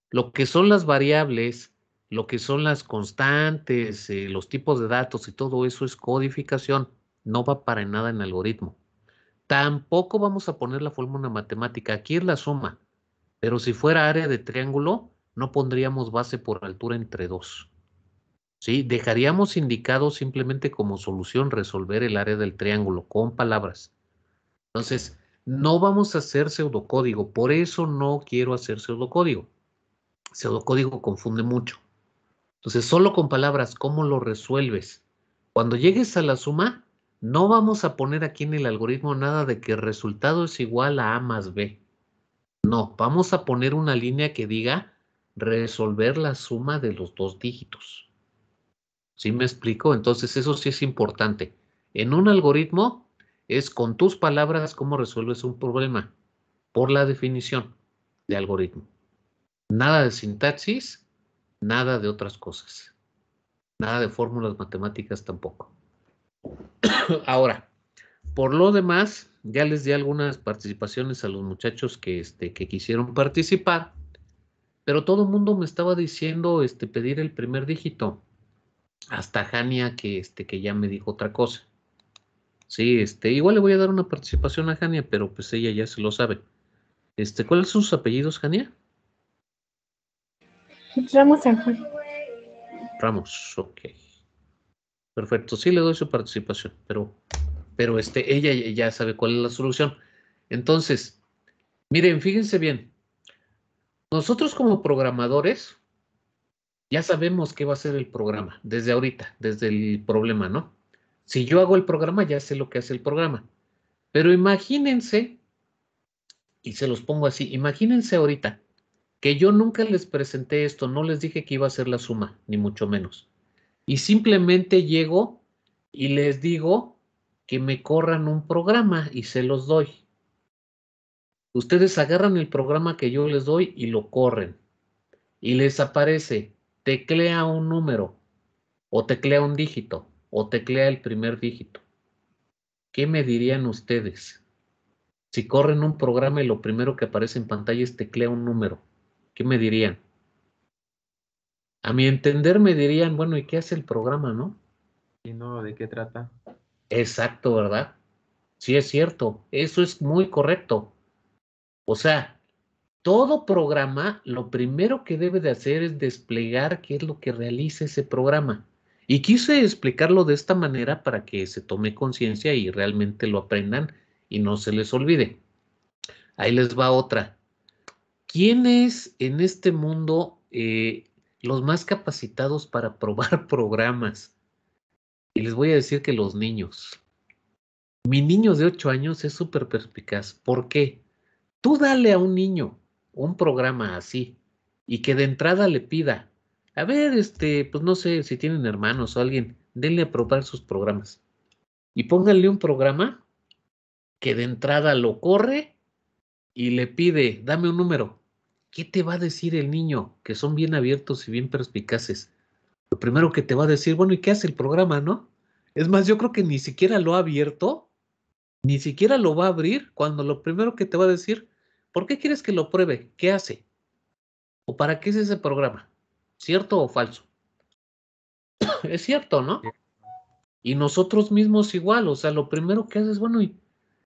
Lo que son las variables, lo que son las constantes, eh, los tipos de datos y todo eso es codificación, no va para nada en algoritmo. Tampoco vamos a poner la fórmula matemática, aquí es la suma, pero si fuera área de triángulo, no pondríamos base por altura entre dos. ¿Sí? Dejaríamos indicado simplemente como solución resolver el área del triángulo con palabras. Entonces, no vamos a hacer pseudocódigo, por eso no quiero hacer pseudocódigo. Pseudocódigo confunde mucho. Entonces, solo con palabras, ¿cómo lo resuelves? Cuando llegues a la suma, no vamos a poner aquí en el algoritmo nada de que el resultado es igual a A más B. No, vamos a poner una línea que diga resolver la suma de los dos dígitos. ¿Sí me explico? Entonces, eso sí es importante. En un algoritmo es con tus palabras cómo resuelves un problema por la definición de algoritmo. Nada de sintaxis, nada de otras cosas, nada de fórmulas matemáticas tampoco. Ahora, por lo demás, ya les di algunas participaciones a los muchachos que, este, que quisieron participar, pero todo el mundo me estaba diciendo este, pedir el primer dígito, hasta Jania que, este, que ya me dijo otra cosa. Sí, este, igual le voy a dar una participación a Jania, pero pues ella ya se lo sabe. Este, ¿cuáles son sus apellidos, Jania? Ramos ok. Perfecto, sí le doy su participación, pero, pero este, ella ya sabe cuál es la solución. Entonces, miren, fíjense bien, nosotros como programadores ya sabemos qué va a ser el programa desde ahorita, desde el problema, ¿no? Si yo hago el programa, ya sé lo que hace el programa. Pero imagínense, y se los pongo así, imagínense ahorita que yo nunca les presenté esto, no les dije que iba a ser la suma, ni mucho menos. Y simplemente llego y les digo que me corran un programa y se los doy. Ustedes agarran el programa que yo les doy y lo corren. Y les aparece, teclea un número, o teclea un dígito, o teclea el primer dígito. ¿Qué me dirían ustedes? Si corren un programa y lo primero que aparece en pantalla es teclea un número ¿qué me dirían? A mi entender me dirían, bueno, ¿y qué hace el programa, no? Y no, ¿de qué trata? Exacto, ¿verdad? Sí, es cierto, eso es muy correcto. O sea, todo programa lo primero que debe de hacer es desplegar qué es lo que realiza ese programa. Y quise explicarlo de esta manera para que se tome conciencia y realmente lo aprendan y no se les olvide. Ahí les va otra. ¿quiénes en este mundo eh, los más capacitados para probar programas? Y les voy a decir que los niños. Mi niño de 8 años es súper perspicaz. ¿Por qué? Tú dale a un niño un programa así y que de entrada le pida, a ver, este, pues no sé si tienen hermanos o alguien, denle a probar sus programas. Y pónganle un programa que de entrada lo corre y le pide, dame un número. ¿qué te va a decir el niño? Que son bien abiertos y bien perspicaces. Lo primero que te va a decir, bueno, ¿y qué hace el programa, no? Es más, yo creo que ni siquiera lo ha abierto, ni siquiera lo va a abrir cuando lo primero que te va a decir, ¿por qué quieres que lo pruebe? ¿Qué hace? ¿O para qué es ese programa? ¿Cierto o falso? es cierto, ¿no? Y nosotros mismos igual, o sea, lo primero que haces, bueno, ¿y,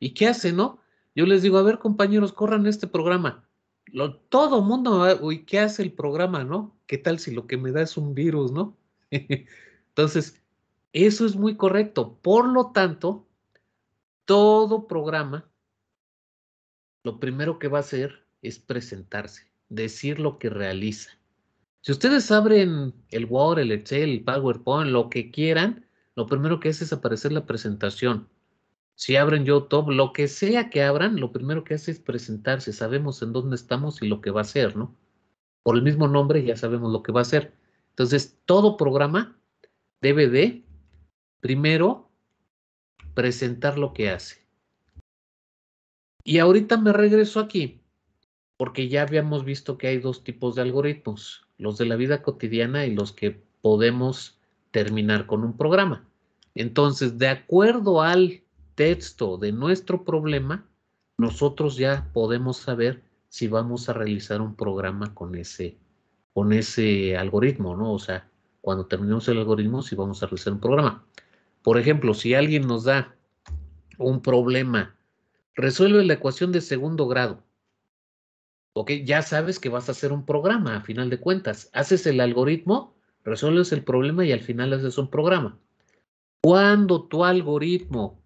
¿y qué hace, no? Yo les digo, a ver, compañeros, corran este programa lo, todo mundo, uy, ¿qué hace el programa, no? ¿Qué tal si lo que me da es un virus, no? Entonces, eso es muy correcto. Por lo tanto, todo programa, lo primero que va a hacer es presentarse, decir lo que realiza. Si ustedes abren el Word, el Excel, el PowerPoint, lo que quieran, lo primero que hace es aparecer la presentación. Si abren YouTube, lo que sea que abran, lo primero que hace es presentarse. Sabemos en dónde estamos y lo que va a ser, ¿no? Por el mismo nombre ya sabemos lo que va a ser. Entonces, todo programa debe de, primero, presentar lo que hace. Y ahorita me regreso aquí, porque ya habíamos visto que hay dos tipos de algoritmos, los de la vida cotidiana y los que podemos terminar con un programa. Entonces, de acuerdo al texto de nuestro problema, nosotros ya podemos saber si vamos a realizar un programa con ese, con ese algoritmo, ¿no? O sea, cuando terminemos el algoritmo, si vamos a realizar un programa. Por ejemplo, si alguien nos da un problema, resuelve la ecuación de segundo grado. Ok, ya sabes que vas a hacer un programa a final de cuentas. Haces el algoritmo, resuelves el problema y al final haces un programa. Cuando tu algoritmo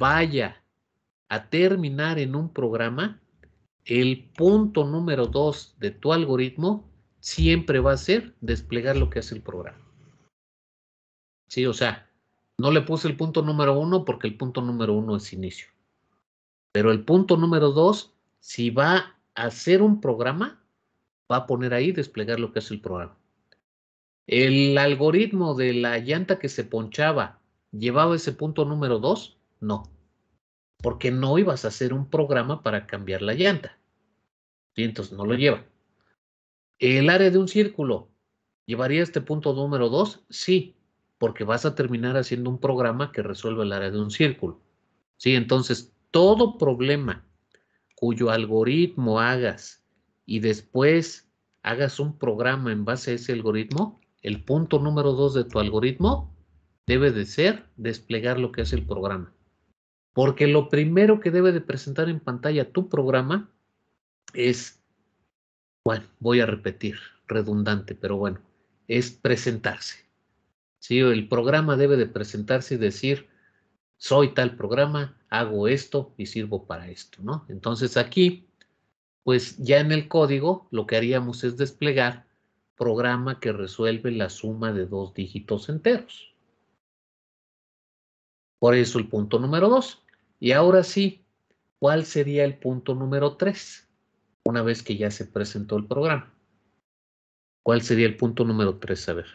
vaya a terminar en un programa, el punto número dos de tu algoritmo siempre va a ser desplegar lo que hace el programa. Sí, o sea, no le puse el punto número uno porque el punto número uno es inicio. Pero el punto número dos, si va a hacer un programa, va a poner ahí desplegar lo que hace el programa. El algoritmo de la llanta que se ponchaba llevaba ese punto número dos, no, porque no ibas a hacer un programa para cambiar la llanta. Y entonces no lo lleva. El área de un círculo, ¿llevaría este punto número 2? Sí, porque vas a terminar haciendo un programa que resuelva el área de un círculo. Sí, entonces todo problema cuyo algoritmo hagas y después hagas un programa en base a ese algoritmo, el punto número 2 de tu algoritmo debe de ser desplegar lo que es el programa. Porque lo primero que debe de presentar en pantalla tu programa es, bueno, voy a repetir, redundante, pero bueno, es presentarse. ¿sí? El programa debe de presentarse y decir, soy tal programa, hago esto y sirvo para esto, ¿no? Entonces aquí, pues ya en el código lo que haríamos es desplegar programa que resuelve la suma de dos dígitos enteros. Por eso el punto número dos Y ahora sí, ¿cuál sería el punto número tres Una vez que ya se presentó el programa. ¿Cuál sería el punto número tres A ver.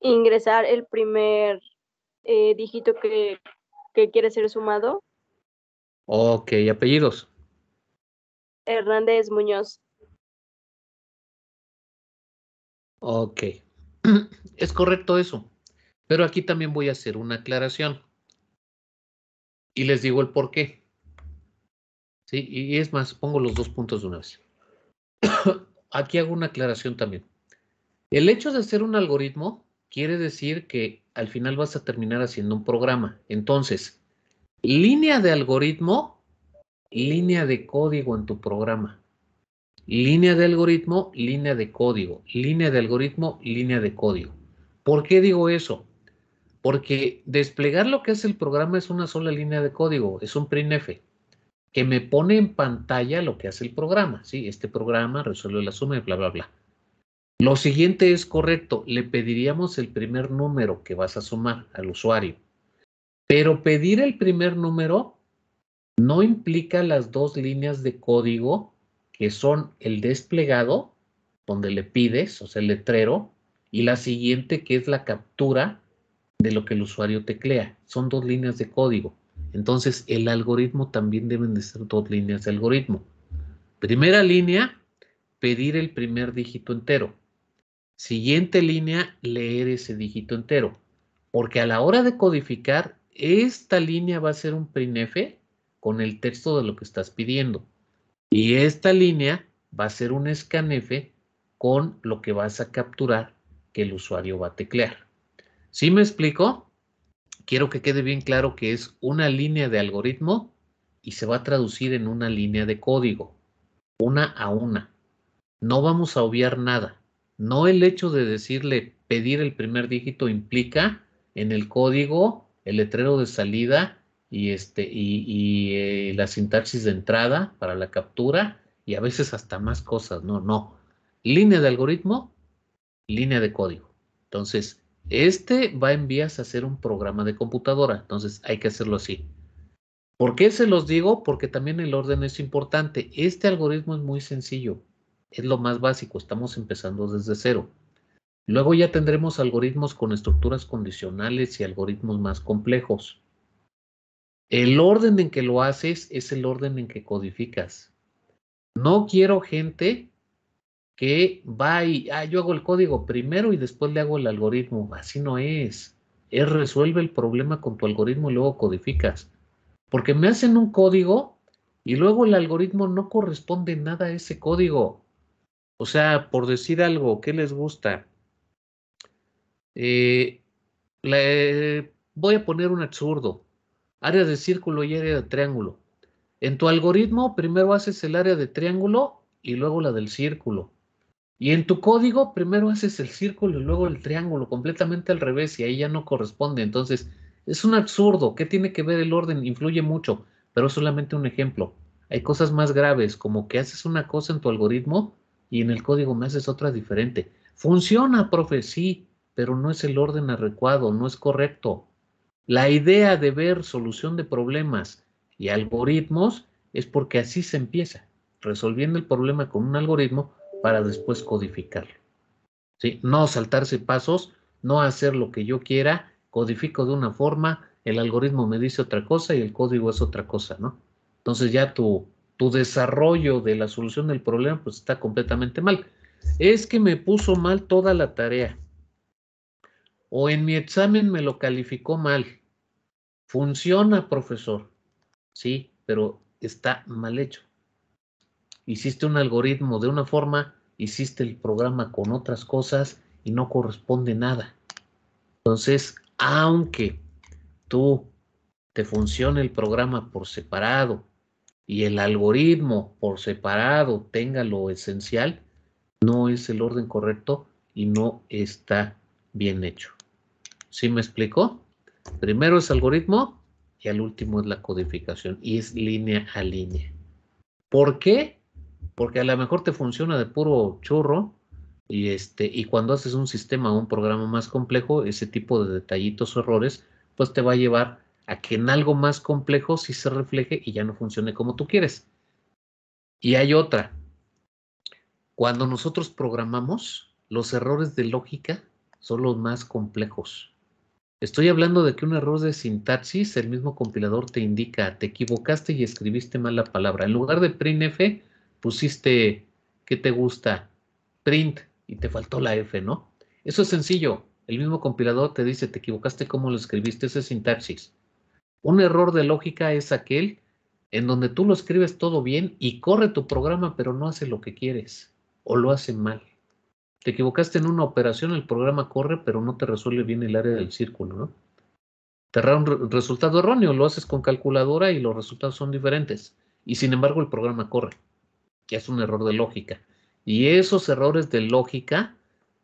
Ingresar el primer eh, dígito que, que quiere ser sumado. Ok, apellidos. Hernández Muñoz. Ok. ¿Es correcto eso? Pero aquí también voy a hacer una aclaración. Y les digo el por qué. Sí, y es más, pongo los dos puntos de una vez. aquí hago una aclaración también. El hecho de hacer un algoritmo quiere decir que al final vas a terminar haciendo un programa. Entonces, línea de algoritmo, línea de código en tu programa. Línea de algoritmo, línea de código. Línea de algoritmo, línea de código. ¿Por qué digo eso? porque desplegar lo que hace el programa es una sola línea de código, es un printf que me pone en pantalla lo que hace el programa, ¿sí? Este programa resuelve la suma y bla, bla, bla. Lo siguiente es correcto, le pediríamos el primer número que vas a sumar al usuario, pero pedir el primer número no implica las dos líneas de código que son el desplegado, donde le pides, o sea, el letrero, y la siguiente que es la captura de lo que el usuario teclea. Son dos líneas de código. Entonces, el algoritmo también deben de ser dos líneas de algoritmo. Primera línea, pedir el primer dígito entero. Siguiente línea, leer ese dígito entero. Porque a la hora de codificar, esta línea va a ser un printf con el texto de lo que estás pidiendo. Y esta línea va a ser un scanf con lo que vas a capturar que el usuario va a teclear. Si me explico? Quiero que quede bien claro que es una línea de algoritmo y se va a traducir en una línea de código, una a una. No vamos a obviar nada. No el hecho de decirle pedir el primer dígito implica en el código el letrero de salida y, este, y, eh, la sintaxis de entrada para la captura y a veces hasta más cosas. No, no. Línea de algoritmo, línea de código. Entonces, este va en vías a ser un programa de computadora, entonces hay que hacerlo así. ¿Por qué se los digo? Porque también el orden es importante. Este algoritmo es muy sencillo, es lo más básico, estamos empezando desde cero. Luego ya tendremos algoritmos con estructuras condicionales y algoritmos más complejos. El orden en que lo haces es el orden en que codificas. No quiero gente que va y, ah, yo hago el código primero y después le hago el algoritmo. Así no es. Es resuelve el problema con tu algoritmo y luego codificas. Porque me hacen un código y luego el algoritmo no corresponde nada a ese código. O sea, por decir algo, ¿qué les gusta? Eh, eh, voy a poner un absurdo. Área de círculo y área de triángulo. En tu algoritmo primero haces el área de triángulo y luego la del círculo y en tu código primero haces el círculo y luego el triángulo completamente al revés y ahí ya no corresponde. Entonces, es un absurdo. ¿Qué tiene que ver el orden? Influye mucho, pero es solamente un ejemplo. Hay cosas más graves, como que haces una cosa en tu algoritmo y en el código me haces otra diferente. Funciona, profe, sí, pero no es el orden adecuado, no es correcto. La idea de ver solución de problemas y algoritmos es porque así se empieza, resolviendo el problema con un algoritmo para después codificarlo. ¿sí? No saltarse pasos, no hacer lo que yo quiera, codifico de una forma, el algoritmo me dice otra cosa y el código es otra cosa, ¿no? Entonces ya tu, tu desarrollo de la solución del problema pues está completamente mal. Es que me puso mal toda la tarea. O en mi examen me lo calificó mal. Funciona, profesor. Sí, pero está mal hecho hiciste un algoritmo de una forma, hiciste el programa con otras cosas y no corresponde nada. Entonces, aunque tú te funcione el programa por separado y el algoritmo por separado tenga lo esencial, no es el orden correcto y no está bien hecho. ¿Sí me explico? Primero es algoritmo y al último es la codificación y es línea a línea. ¿Por qué? porque a lo mejor te funciona de puro churro y este y cuando haces un sistema o un programa más complejo, ese tipo de detallitos o errores, pues te va a llevar a que en algo más complejo sí se refleje y ya no funcione como tú quieres. Y hay otra. Cuando nosotros programamos, los errores de lógica son los más complejos. Estoy hablando de que un error de sintaxis, el mismo compilador te indica, te equivocaste y escribiste mal la palabra. En lugar de printf, pusiste, ¿qué te gusta? Print y te faltó la F, ¿no? Eso es sencillo. El mismo compilador te dice, te equivocaste cómo lo escribiste, ese es sintaxis. Un error de lógica es aquel en donde tú lo escribes todo bien y corre tu programa, pero no hace lo que quieres o lo hace mal. Te equivocaste en una operación, el programa corre, pero no te resuelve bien el área del círculo, ¿no? Te da un resultado erróneo, lo haces con calculadora y los resultados son diferentes. Y sin embargo, el programa corre que es un error de lógica. Y esos errores de lógica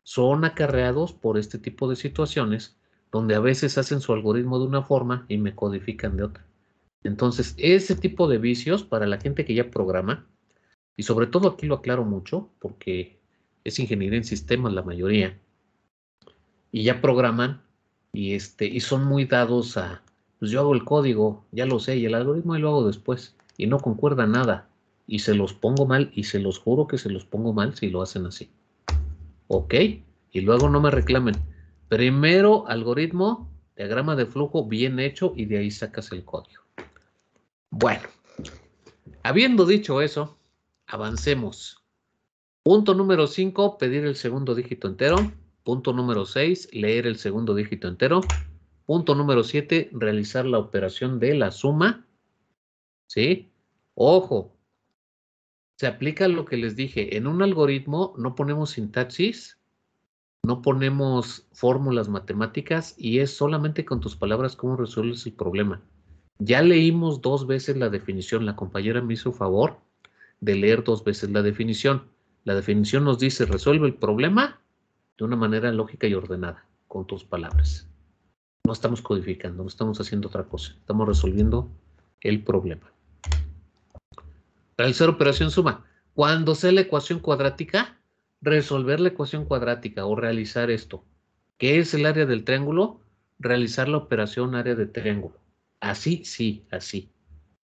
son acarreados por este tipo de situaciones donde a veces hacen su algoritmo de una forma y me codifican de otra. Entonces, ese tipo de vicios para la gente que ya programa, y sobre todo aquí lo aclaro mucho porque es ingeniería en sistemas la mayoría, y ya programan y, este, y son muy dados a, pues yo hago el código, ya lo sé, y el algoritmo y lo hago después, y no concuerda nada. Y se los pongo mal y se los juro que se los pongo mal si lo hacen así. ¿Ok? Y luego no me reclamen. Primero, algoritmo, diagrama de flujo bien hecho y de ahí sacas el código. Bueno, habiendo dicho eso, avancemos. Punto número 5, pedir el segundo dígito entero. Punto número 6, leer el segundo dígito entero. Punto número 7, realizar la operación de la suma. ¿Sí? Ojo, se aplica lo que les dije. En un algoritmo no ponemos sintaxis, no ponemos fórmulas matemáticas y es solamente con tus palabras cómo resuelves el problema. Ya leímos dos veces la definición. La compañera me hizo favor de leer dos veces la definición. La definición nos dice resuelve el problema de una manera lógica y ordenada con tus palabras. No estamos codificando, no estamos haciendo otra cosa, estamos resolviendo el problema realizar operación suma. Cuando sea la ecuación cuadrática, resolver la ecuación cuadrática o realizar esto. ¿Qué es el área del triángulo? Realizar la operación área de triángulo. Así, sí, así.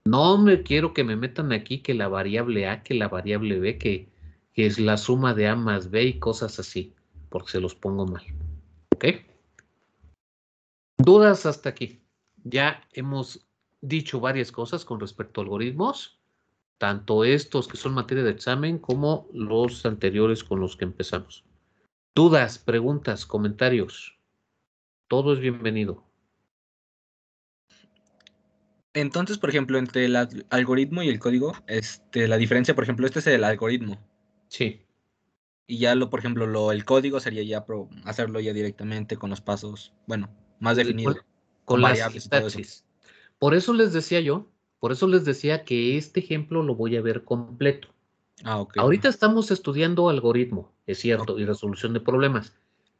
No me quiero que me metan aquí que la variable A, que la variable B, que, que es la suma de A más B y cosas así, porque se los pongo mal. ¿Ok? Dudas hasta aquí. Ya hemos dicho varias cosas con respecto a algoritmos tanto estos que son materia de examen como los anteriores con los que empezamos. Dudas, preguntas, comentarios, todo es bienvenido. Entonces, por ejemplo, entre el algoritmo y el código, este, la diferencia, por ejemplo, este es el algoritmo. Sí. Y ya lo, por ejemplo, lo, el código sería ya hacerlo ya directamente con los pasos, bueno, más definido. Con, las variables. por eso les decía yo por eso les decía que este ejemplo lo voy a ver completo. Ah, Ahorita estamos estudiando algoritmo, es cierto, y resolución de problemas,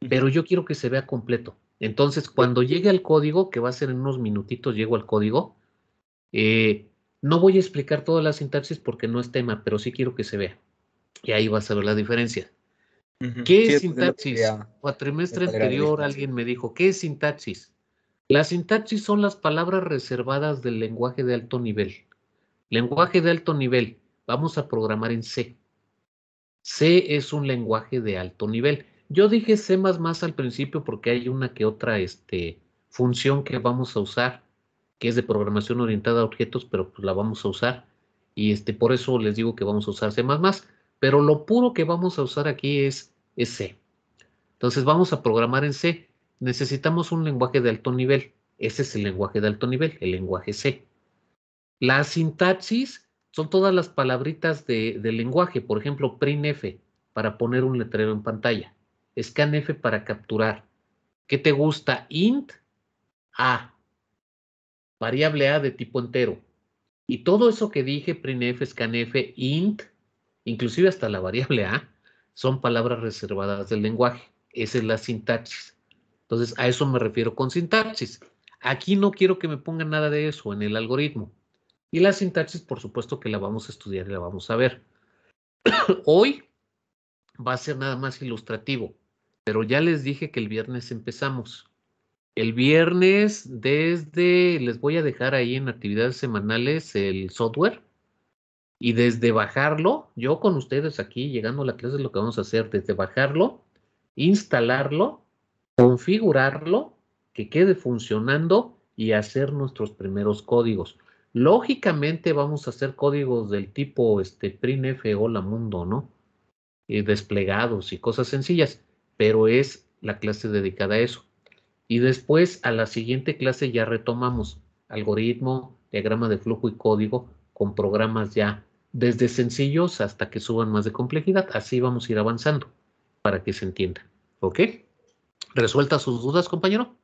pero yo quiero que se vea completo. Entonces, cuando llegue al código, que va a ser en unos minutitos, llego al código, eh, no voy a explicar toda la sintaxis porque no es tema, pero sí quiero que se vea. Y ahí vas a ver la diferencia. ¿Qué es sintaxis? Cuatrimestre anterior este alguien me dijo, ¿qué es sintaxis? La sintaxis son las palabras reservadas del lenguaje de alto nivel. Lenguaje de alto nivel. Vamos a programar en C. C es un lenguaje de alto nivel. Yo dije C++ al principio porque hay una que otra este, función que vamos a usar, que es de programación orientada a objetos, pero pues, la vamos a usar. Y este, por eso les digo que vamos a usar C++, pero lo puro que vamos a usar aquí es C. Entonces vamos a programar en C necesitamos un lenguaje de alto nivel. Ese es el lenguaje de alto nivel, el lenguaje C. La sintaxis son todas las palabritas del lenguaje, por ejemplo, printf para poner un letrero en pantalla, scanf para capturar. ¿Qué te gusta? int a, variable a de tipo entero. Y todo eso que dije, printf, scanf, int, inclusive hasta la variable a, son palabras reservadas del lenguaje. Esa es la sintaxis. Entonces, a eso me refiero con sintaxis. Aquí no quiero que me pongan nada de eso en el algoritmo. Y la sintaxis, por supuesto que la vamos a estudiar y la vamos a ver. Hoy va a ser nada más ilustrativo, pero ya les dije que el viernes empezamos. El viernes desde, les voy a dejar ahí en actividades semanales el software y desde bajarlo, yo con ustedes aquí llegando a la clase lo que vamos a hacer, desde bajarlo, instalarlo configurarlo, que quede funcionando y hacer nuestros primeros códigos. Lógicamente vamos a hacer códigos del tipo este, printf, Hola Mundo, ¿no? Y desplegados y cosas sencillas, pero es la clase dedicada a eso. Y después a la siguiente clase ya retomamos algoritmo, diagrama de flujo y código con programas ya desde sencillos hasta que suban más de complejidad. Así vamos a ir avanzando para que se entienda. ¿Ok? ¿Resuelta sus dudas, compañero?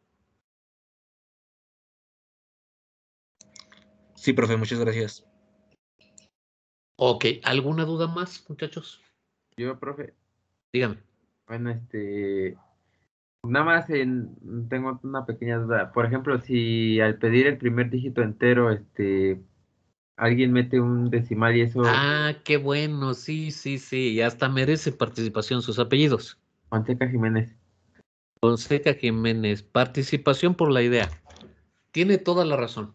Sí, profe, muchas gracias. Ok, ¿alguna duda más, muchachos? Yo, profe. Dígame. Bueno, este. Nada más tengo una pequeña duda. Por ejemplo, si al pedir el primer dígito entero, este. Alguien mete un decimal y eso. Ah, qué bueno, sí, sí, sí. Y hasta merece participación sus apellidos. Manteca Jiménez. Conseca Jiménez, participación por la idea. Tiene toda la razón.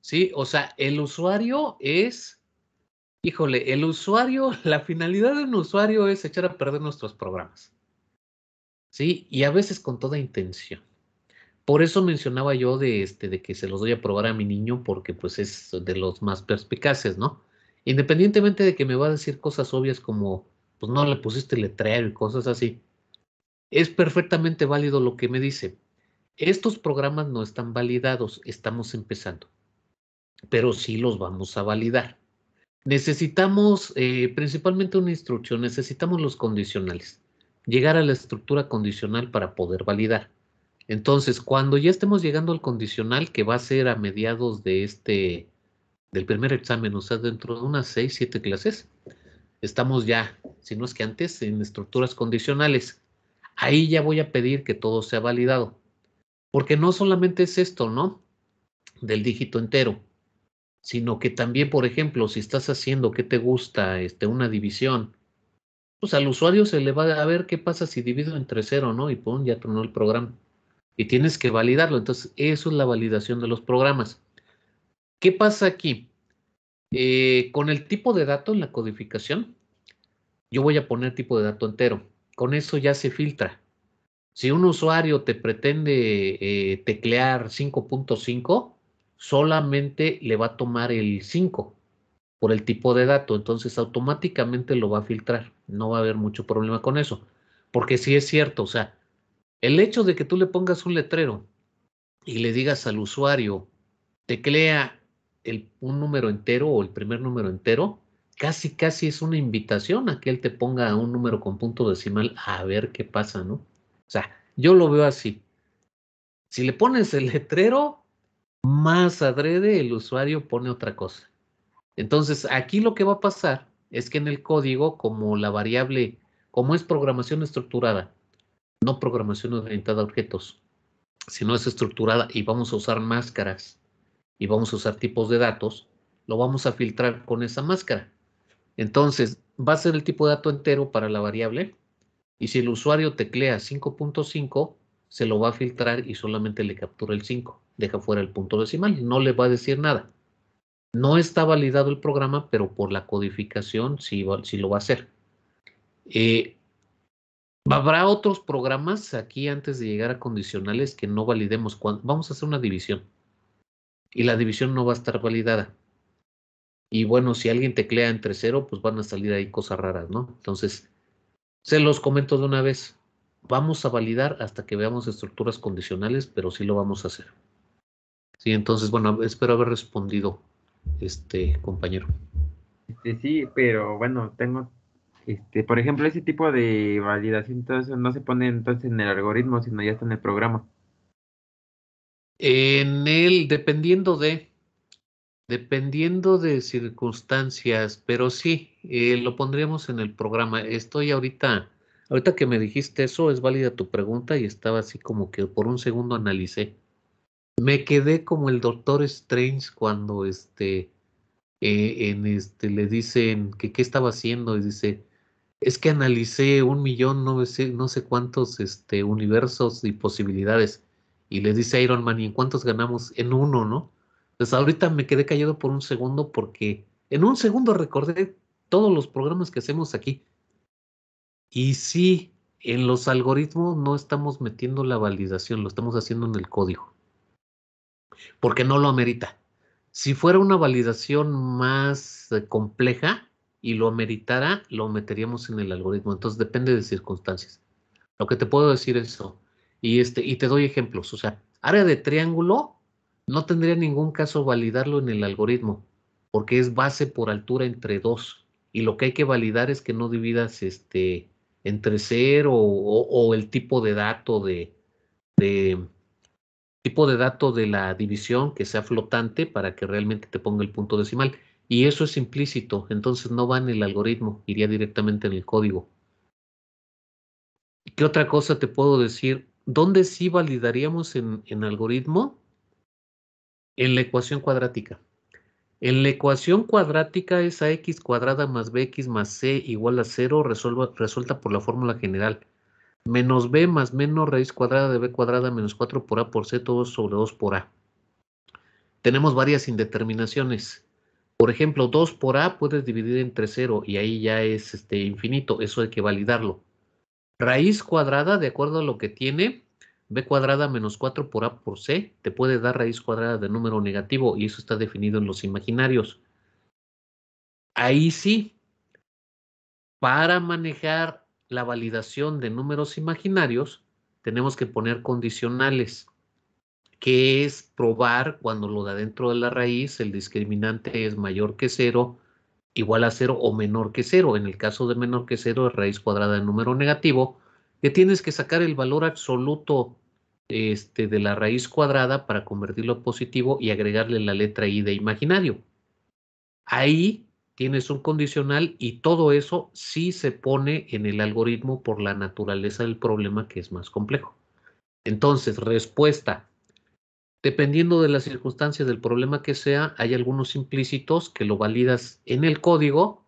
Sí, o sea, el usuario es, híjole, el usuario, la finalidad de un usuario es echar a perder nuestros programas. Sí, y a veces con toda intención. Por eso mencionaba yo de este, de que se los doy a probar a mi niño, porque pues es de los más perspicaces, ¿no? Independientemente de que me va a decir cosas obvias como, pues no le pusiste letrero y cosas así es perfectamente válido lo que me dice. Estos programas no están validados, estamos empezando, pero sí los vamos a validar. Necesitamos eh, principalmente una instrucción, necesitamos los condicionales, llegar a la estructura condicional para poder validar. Entonces, cuando ya estemos llegando al condicional, que va a ser a mediados de este, del primer examen, o sea, dentro de unas seis, siete clases, estamos ya, si no es que antes, en estructuras condicionales ahí ya voy a pedir que todo sea validado. Porque no solamente es esto, ¿no? Del dígito entero, sino que también, por ejemplo, si estás haciendo que te gusta este, una división, pues al usuario se le va a ver qué pasa si divido entre cero, ¿no? Y pum, ya tronó el programa. Y tienes que validarlo. Entonces, eso es la validación de los programas. ¿Qué pasa aquí? Eh, con el tipo de dato en la codificación, yo voy a poner tipo de dato entero con eso ya se filtra. Si un usuario te pretende eh, teclear 5.5, solamente le va a tomar el 5 por el tipo de dato, entonces automáticamente lo va a filtrar, no va a haber mucho problema con eso, porque si sí es cierto, o sea, el hecho de que tú le pongas un letrero y le digas al usuario, teclea un número entero o el primer número entero, casi, casi es una invitación a que él te ponga un número con punto decimal a ver qué pasa, ¿no? O sea, yo lo veo así. Si le pones el letrero, más adrede el usuario pone otra cosa. Entonces, aquí lo que va a pasar es que en el código, como la variable, como es programación estructurada, no programación orientada a objetos, sino es estructurada y vamos a usar máscaras y vamos a usar tipos de datos, lo vamos a filtrar con esa máscara. Entonces, va a ser el tipo de dato entero para la variable y si el usuario teclea 5.5, se lo va a filtrar y solamente le captura el 5. Deja fuera el punto decimal, no le va a decir nada. No está validado el programa, pero por la codificación sí, lo va a hacer. Eh, habrá otros programas aquí antes de llegar a condicionales que no validemos. vamos a hacer una división y la división no va a estar validada. Y bueno, si alguien teclea entre cero, pues van a salir ahí cosas raras, ¿no? Entonces, se los comento de una vez. Vamos a validar hasta que veamos estructuras condicionales, pero sí lo vamos a hacer. Sí, entonces, bueno, espero haber respondido, este compañero. Este, sí, pero bueno, tengo, este, por ejemplo, ese tipo de validación, entonces no se pone entonces en el algoritmo, sino ya está en el programa. En el, dependiendo de, Dependiendo de circunstancias, pero sí, eh, lo pondríamos en el programa. Estoy ahorita, ahorita que me dijiste eso, es válida tu pregunta y estaba así como que por un segundo analicé. Me quedé como el Doctor Strange cuando este, eh, en este, le dicen que qué estaba haciendo y dice, es que analicé un millón, no sé, no sé cuántos este, universos y posibilidades. Y le dice a Iron Man, ¿y en cuántos ganamos? En uno, ¿no? Pues ahorita me quedé callado por un segundo porque en un segundo recordé todos los programas que hacemos aquí. Y sí, en los algoritmos no estamos metiendo la validación, lo estamos haciendo en el código. Porque no lo amerita. Si fuera una validación más eh, compleja y lo ameritara, lo meteríamos en el algoritmo. Entonces depende de circunstancias. Lo que te puedo decir es eso. Y, este, y te doy ejemplos. O sea, área de triángulo no tendría ningún caso validarlo en el algoritmo, porque es base por altura entre 2. Y lo que hay que validar es que no dividas este, entre 0 o, el tipo de dato de, tipo de dato de la división que sea flotante para que realmente te ponga el punto decimal. Y eso es implícito, entonces no va en el algoritmo, iría directamente en el código. ¿Qué otra cosa te puedo decir? ¿Dónde sí validaríamos en algoritmo? en la ecuación cuadrática. En la ecuación cuadrática es x cuadrada más bx más c igual a 0 resuelta por la fórmula general. Menos b más menos raíz cuadrada de b cuadrada menos 4 por a por c todo sobre 2 por a. Tenemos varias indeterminaciones. Por ejemplo, 2 por a puedes dividir entre 0 y ahí ya es este, infinito. Eso hay que validarlo. Raíz cuadrada, de acuerdo a lo que tiene, b cuadrada menos 4 por a por c te puede dar raíz cuadrada de número negativo y eso está definido en los imaginarios. Ahí sí, para manejar la validación de números imaginarios, tenemos que poner condicionales, que es probar cuando lo de adentro de la raíz, el discriminante es mayor que 0, igual a 0 o menor que 0. En el caso de menor que 0 es raíz cuadrada de número negativo, que tienes que sacar el valor absoluto este, de la raíz cuadrada para convertirlo positivo y agregarle la letra i de imaginario. Ahí tienes un condicional y todo eso sí se pone en el algoritmo por la naturaleza del problema que es más complejo. Entonces, respuesta. Dependiendo de las circunstancias del problema que sea, hay algunos implícitos que lo validas en el código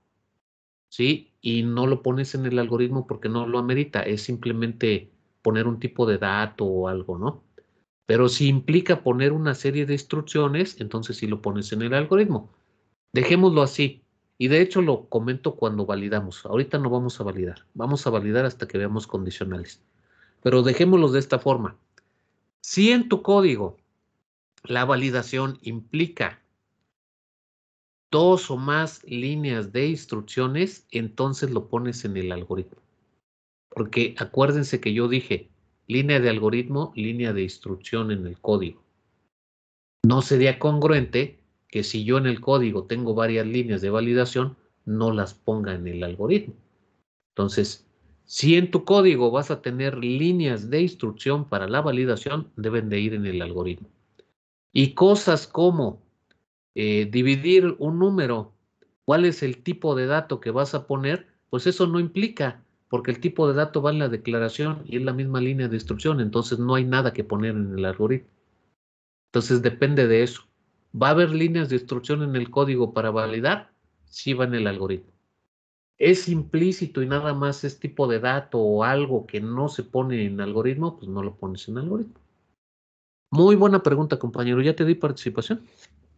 ¿sí? Y no lo pones en el algoritmo porque no lo amerita, es simplemente poner un tipo de dato o algo, ¿no? Pero si implica poner una serie de instrucciones, entonces sí lo pones en el algoritmo. Dejémoslo así. Y de hecho lo comento cuando validamos. Ahorita no vamos a validar. Vamos a validar hasta que veamos condicionales. Pero dejémoslos de esta forma. Si en tu código la validación implica dos o más líneas de instrucciones, entonces lo pones en el algoritmo. Porque acuérdense que yo dije línea de algoritmo, línea de instrucción en el código. No sería congruente que si yo en el código tengo varias líneas de validación, no las ponga en el algoritmo. Entonces, si en tu código vas a tener líneas de instrucción para la validación, deben de ir en el algoritmo. Y cosas como eh, dividir un número, cuál es el tipo de dato que vas a poner, pues eso no implica, porque el tipo de dato va en la declaración y es la misma línea de instrucción, entonces no hay nada que poner en el algoritmo. Entonces depende de eso. ¿Va a haber líneas de instrucción en el código para validar? Sí va en el algoritmo. Es implícito y nada más es tipo de dato o algo que no se pone en algoritmo, pues no lo pones en algoritmo. Muy buena pregunta, compañero. ¿Ya te di participación?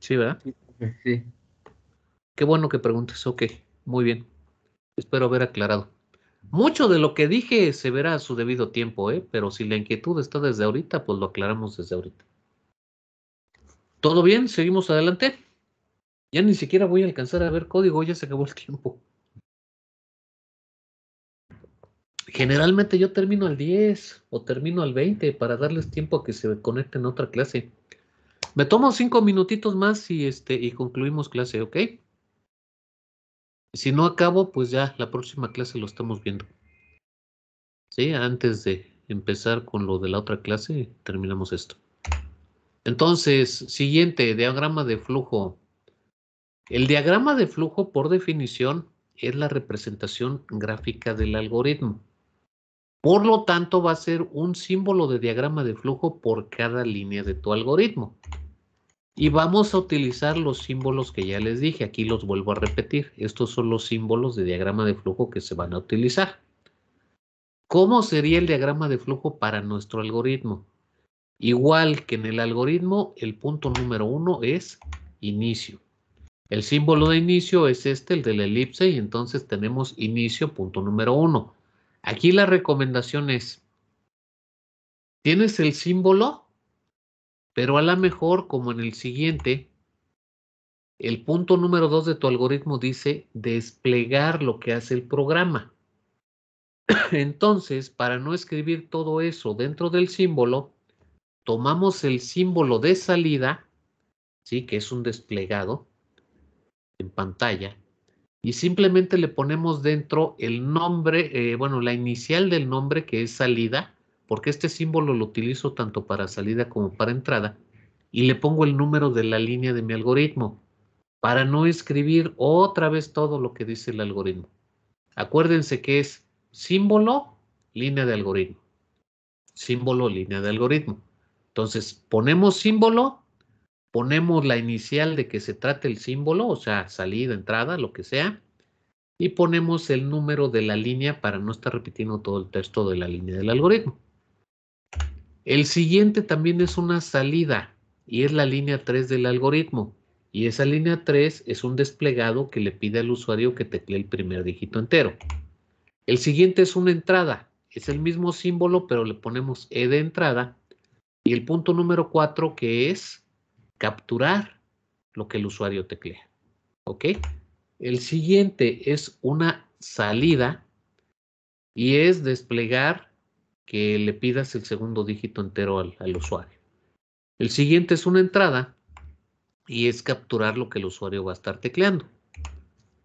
Sí, ¿verdad? Sí. Qué bueno que preguntes. Ok, muy bien. Espero haber aclarado. Mucho de lo que dije se verá a su debido tiempo, ¿eh? pero si la inquietud está desde ahorita, pues lo aclaramos desde ahorita. ¿Todo bien? ¿Seguimos adelante? Ya ni siquiera voy a alcanzar a ver código, ya se acabó el tiempo. Generalmente yo termino al 10 o termino al 20 para darles tiempo a que se conecten a otra clase. Me tomo cinco minutitos más y, este, y concluimos clase, ¿ok? Si no acabo, pues ya la próxima clase lo estamos viendo. ¿Sí? Antes de empezar con lo de la otra clase, terminamos esto. Entonces, siguiente, diagrama de flujo. El diagrama de flujo, por definición, es la representación gráfica del algoritmo. Por lo tanto, va a ser un símbolo de diagrama de flujo por cada línea de tu algoritmo. Y vamos a utilizar los símbolos que ya les dije, aquí los vuelvo a repetir. Estos son los símbolos de diagrama de flujo que se van a utilizar. ¿Cómo sería el diagrama de flujo para nuestro algoritmo? Igual que en el algoritmo, el punto número uno es inicio. El símbolo de inicio es este, el de la elipse, y entonces tenemos inicio, punto número uno. Aquí la recomendación es, tienes el símbolo, pero a lo mejor como en el siguiente, el punto número dos de tu algoritmo dice desplegar lo que hace el programa. Entonces, para no escribir todo eso dentro del símbolo, tomamos el símbolo de salida, ¿sí? que es un desplegado en pantalla, y simplemente le ponemos dentro el nombre, eh, bueno, la inicial del nombre que es salida, porque este símbolo lo utilizo tanto para salida como para entrada, y le pongo el número de la línea de mi algoritmo, para no escribir otra vez todo lo que dice el algoritmo. Acuérdense que es símbolo, línea de algoritmo. Símbolo, línea de algoritmo. Entonces, ponemos símbolo ponemos la inicial de que se trate el símbolo, o sea, salida, entrada, lo que sea, y ponemos el número de la línea para no estar repitiendo todo el texto de la línea del algoritmo. El siguiente también es una salida y es la línea 3 del algoritmo. Y esa línea 3 es un desplegado que le pide al usuario que teclee el primer dígito entero. El siguiente es una entrada. Es el mismo símbolo, pero le ponemos E de entrada. Y el punto número 4 que es capturar lo que el usuario teclea. ¿Ok? El siguiente es una salida y es desplegar que le pidas el segundo dígito entero al, usuario. El siguiente es una entrada y es capturar lo que el usuario va a estar tecleando.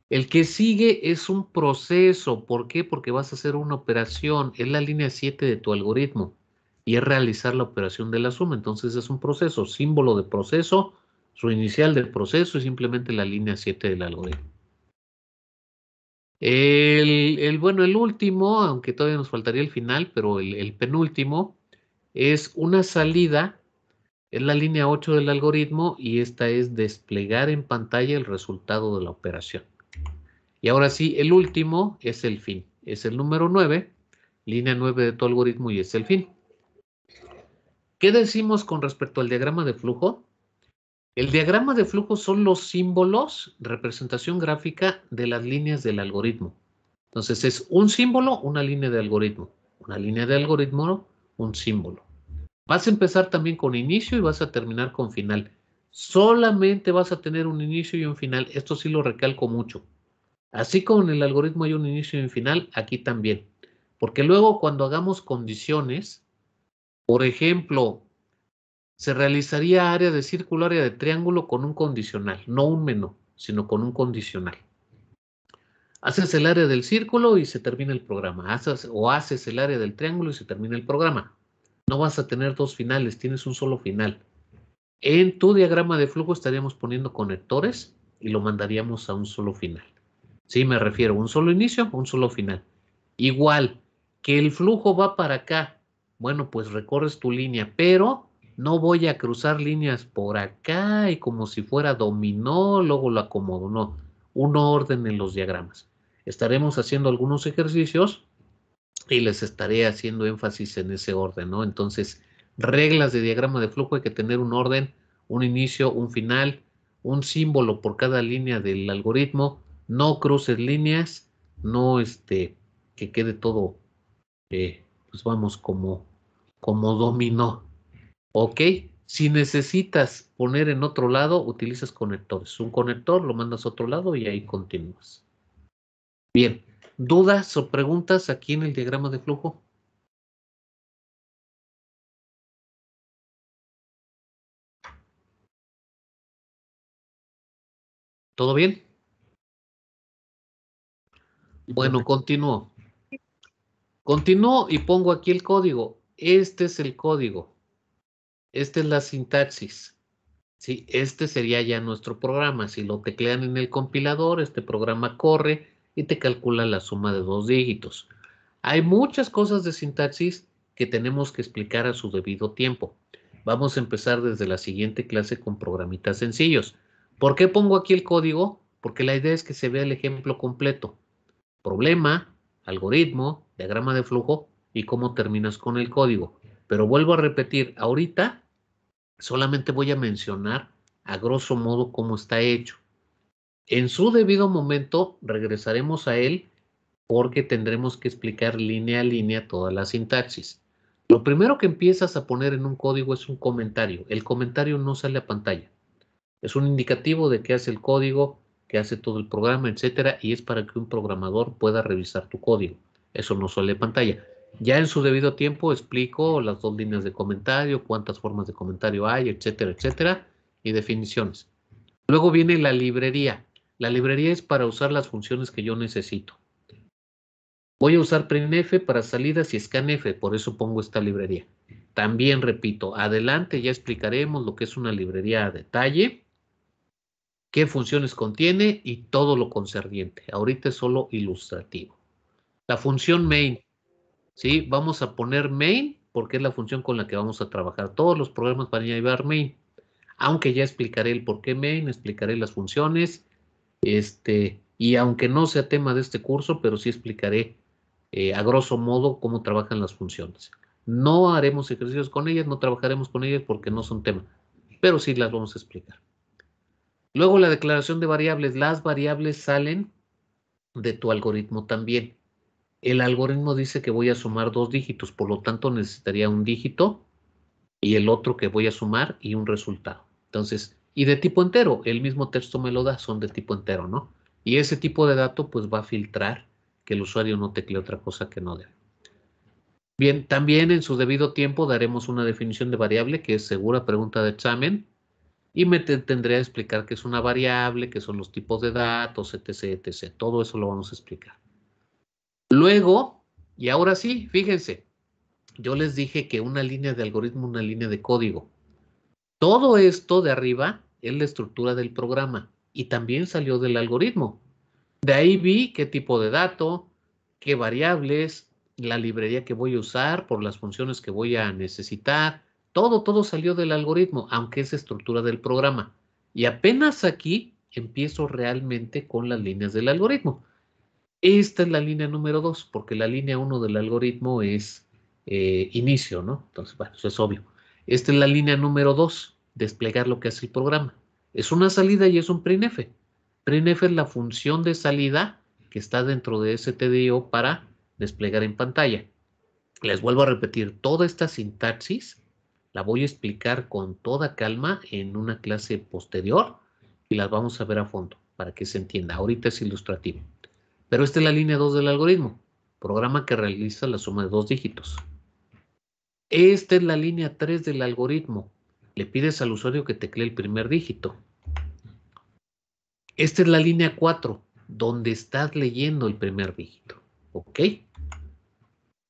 El que sigue es un proceso. ¿Por qué? Porque vas a hacer una operación. en la línea 7 de tu algoritmo y es realizar la operación de la suma. Entonces es un proceso, símbolo de proceso, su inicial del proceso es simplemente la línea 7 del algoritmo. El, bueno, el último, aunque todavía nos faltaría el final, pero el, el penúltimo, es una salida, es la línea 8 del algoritmo y esta es desplegar en pantalla el resultado de la operación. Y ahora sí, el último es el fin, es el número 9, línea 9 de tu algoritmo y es el fin. ¿Qué decimos con respecto al diagrama de flujo? El diagrama de flujo son los símbolos, representación gráfica de las líneas del algoritmo. Entonces es un símbolo, una línea de algoritmo. Una línea de algoritmo, un símbolo. Vas a empezar también con inicio y vas a terminar con final. Solamente vas a tener un inicio y un final. Esto sí lo recalco mucho. Así como en el algoritmo hay un inicio y un final, aquí también. Porque luego cuando hagamos condiciones, por ejemplo, se realizaría área de círculo, área de triángulo con un condicional, no un menú, sino con un condicional. Haces el área del círculo y se termina el programa, o haces el área del triángulo y se termina el programa. No vas a tener dos finales, tienes un solo final. En tu diagrama de flujo estaríamos poniendo conectores y lo mandaríamos a un solo final. Sí, me refiero a un solo inicio, un solo final. Igual, que el flujo va para acá, bueno, pues recorres tu línea, pero no voy a cruzar líneas por acá y como si fuera dominó, luego lo acomodo. No, un orden en los diagramas. Estaremos haciendo algunos ejercicios y les estaré haciendo énfasis en ese orden, ¿no? Entonces, reglas de diagrama de flujo hay que tener un orden, un inicio, un final, un símbolo por cada línea del algoritmo. No cruces líneas, no este, que quede todo eh, pues vamos como, como dominó. ¿Ok? Si necesitas poner en otro lado, utilizas conectores. Un conector lo mandas a otro lado y ahí continúas. Bien, ¿dudas o preguntas aquí en el diagrama de flujo? ¿Todo bien? Bueno, continúo. Continúo y pongo aquí el código. Este es el código. Esta es la sintaxis. ¿sí? Este sería ya nuestro programa. Si lo teclean en el compilador, este programa corre y te calcula la suma de dos dígitos. Hay muchas cosas de sintaxis que tenemos que explicar a su debido tiempo. Vamos a empezar desde la siguiente clase con programitas sencillos. ¿Por qué pongo aquí el código? Porque la idea es que se vea el ejemplo completo. Problema, algoritmo, diagrama de flujo y cómo terminas con el código. Pero vuelvo a repetir, ahorita solamente voy a mencionar a grosso modo cómo está hecho. En su debido momento regresaremos a él porque tendremos que explicar línea a línea toda la sintaxis. Lo primero que empiezas a poner en un código es un comentario. El comentario no sale a pantalla. Es un indicativo de qué hace el código, que hace todo el programa, etcétera, y es para que un programador pueda revisar tu código. Eso no suele pantalla. Ya en su debido tiempo explico las dos líneas de comentario, cuántas formas de comentario hay, etcétera, etcétera, y definiciones. Luego viene la librería. La librería es para usar las funciones que yo necesito. Voy a usar printf para salidas y scanf, por eso pongo esta librería. También repito, adelante ya explicaremos lo que es una librería a detalle qué funciones contiene y todo lo concerniente. Ahorita es solo ilustrativo. La función main, ¿sí? Vamos a poner main porque es la función con la que vamos a trabajar. Todos los programas van a llevar main, aunque ya explicaré el por qué main, explicaré las funciones, este, y aunque no sea tema de este curso, pero sí explicaré eh, a grosso modo cómo trabajan las funciones. No haremos ejercicios con ellas, no trabajaremos con ellas porque no son tema, pero sí las vamos a explicar. Luego la declaración de variables. Las variables salen de tu algoritmo también. El algoritmo dice que voy a sumar dos dígitos, por lo tanto necesitaría un dígito y el otro que voy a sumar y un resultado. Entonces, y de tipo entero, el mismo texto me lo da, son de tipo entero, ¿no? Y ese tipo de dato pues va a filtrar que el usuario no teclee otra cosa que no debe. Bien, también en su debido tiempo daremos una definición de variable que es segura pregunta de examen y me tendré tendría que explicar qué es una variable, qué son los tipos de datos, etc, etc. Todo eso lo vamos a explicar. Luego, y ahora sí, fíjense, yo les dije que una línea de algoritmo, una línea de código. Todo esto de arriba es la estructura del programa y también salió del algoritmo. De ahí vi qué tipo de dato, qué variables, la librería que voy a usar por las funciones que voy a necesitar, todo, todo salió del algoritmo, aunque es estructura del programa. Y apenas aquí empiezo realmente con las líneas del algoritmo. Esta es la línea número 2, porque la línea 1 del algoritmo es eh, inicio, ¿no? Entonces, bueno, eso es obvio. Esta es la línea número 2, desplegar lo que hace el programa. Es una salida y es un printf. Printf es la función de salida que está dentro de STDIO para desplegar en pantalla. Les vuelvo a repetir, toda esta sintaxis la voy a explicar con toda calma en una clase posterior y las vamos a ver a fondo para que se entienda. Ahorita es ilustrativo. Pero esta es la línea 2 del algoritmo, programa que realiza la suma de dos dígitos. Esta es la línea 3 del algoritmo. Le pides al usuario que teclee el primer dígito. Esta es la línea 4, donde estás leyendo el primer dígito. ¿Ok?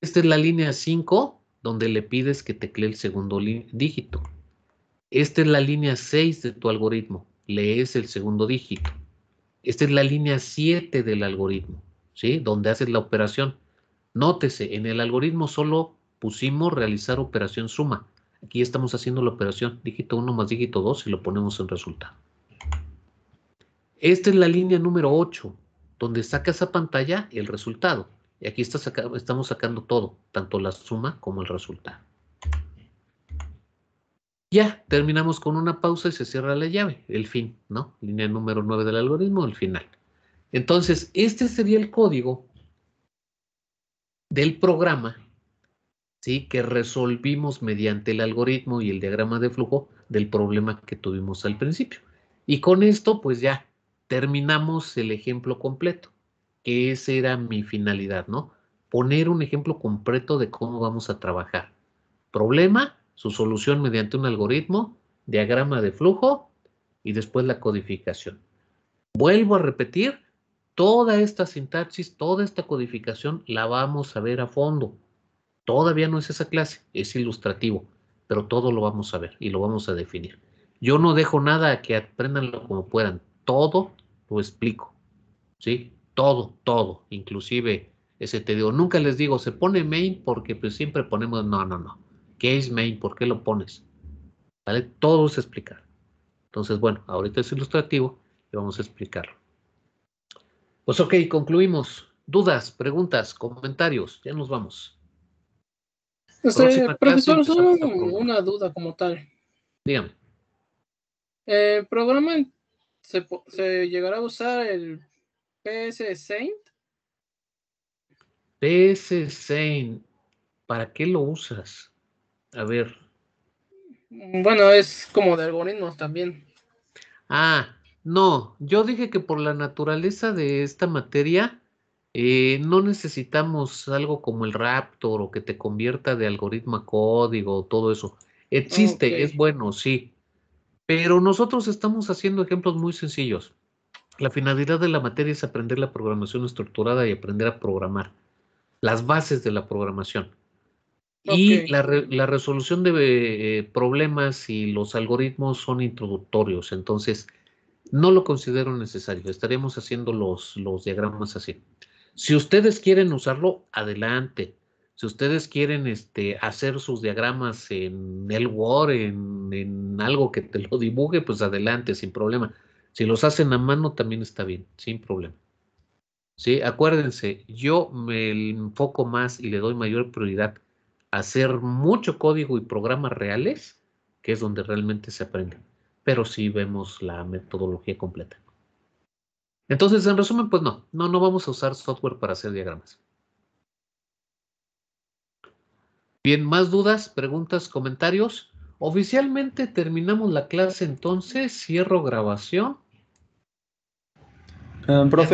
Esta es la línea 5, donde le pides que teclee el segundo dígito. Esta es la línea 6 de tu algoritmo, lees el segundo dígito. Esta es la línea 7 del algoritmo, ¿sí? Donde haces la operación. Nótese, en el algoritmo solo pusimos realizar operación suma. Aquí estamos haciendo la operación dígito 1 más dígito 2 y lo ponemos en resultado. Esta es la línea número 8, donde sacas a pantalla el resultado. Y aquí estamos sacando todo, tanto la suma como el resultado. Ya, terminamos con una pausa y se cierra la llave, el fin, ¿no? Línea número 9 del algoritmo, el final. Entonces, este sería el código del programa ¿sí? que resolvimos mediante el algoritmo y el diagrama de flujo del problema que tuvimos al principio. Y con esto, pues ya terminamos el ejemplo completo que esa era mi finalidad, ¿no? Poner un ejemplo completo de cómo vamos a trabajar. Problema, su solución mediante un algoritmo, diagrama de flujo y después la codificación. Vuelvo a repetir, toda esta sintaxis, toda esta codificación la vamos a ver a fondo. Todavía no es esa clase, es ilustrativo, pero todo lo vamos a ver y lo vamos a definir. Yo no dejo nada a que lo como puedan, todo lo explico. ¿Sí? todo, todo, inclusive ese te digo, nunca les digo, se pone main porque pues siempre ponemos, no, no, no, ¿qué es main? ¿Por qué lo pones? ¿Vale? Todo es explicar. Entonces, bueno, ahorita es ilustrativo y vamos a explicarlo. Pues ok, concluimos. Dudas, preguntas, comentarios, ya nos vamos. Este, profesor, una duda como tal. Dígame. ¿El eh, programa se llegará a usar el PS Saint. PS Saint. ¿Para qué lo usas? A ver. Mm, bueno, es como de algoritmos también. Ah, no, yo dije que por la naturaleza de esta materia eh, no necesitamos algo como el Raptor o que te convierta de algoritmo a código o todo eso. Existe, es bueno, sí. Pero nosotros estamos haciendo ejemplos muy sencillos. La finalidad de la materia es aprender la programación estructurada y aprender a programar, las bases de la programación. Y la, resolución de eh, problemas y los algoritmos son introductorios, entonces no lo considero necesario. Estaremos haciendo los, los diagramas así. Si ustedes quieren usarlo, adelante. Si ustedes quieren este, hacer sus diagramas en el Word, en, en algo que te lo dibuje, pues adelante, sin problema si los hacen a mano también está bien, sin problema. ¿Sí? Acuérdense, yo me enfoco más y le doy mayor prioridad a hacer mucho código y programas reales, que es donde realmente se aprende. Pero sí vemos la metodología completa. Entonces, en resumen, pues no, no, no vamos a usar software para hacer diagramas. Bien, más dudas, preguntas, comentarios. Oficialmente terminamos la clase entonces, cierro grabación eh, profe,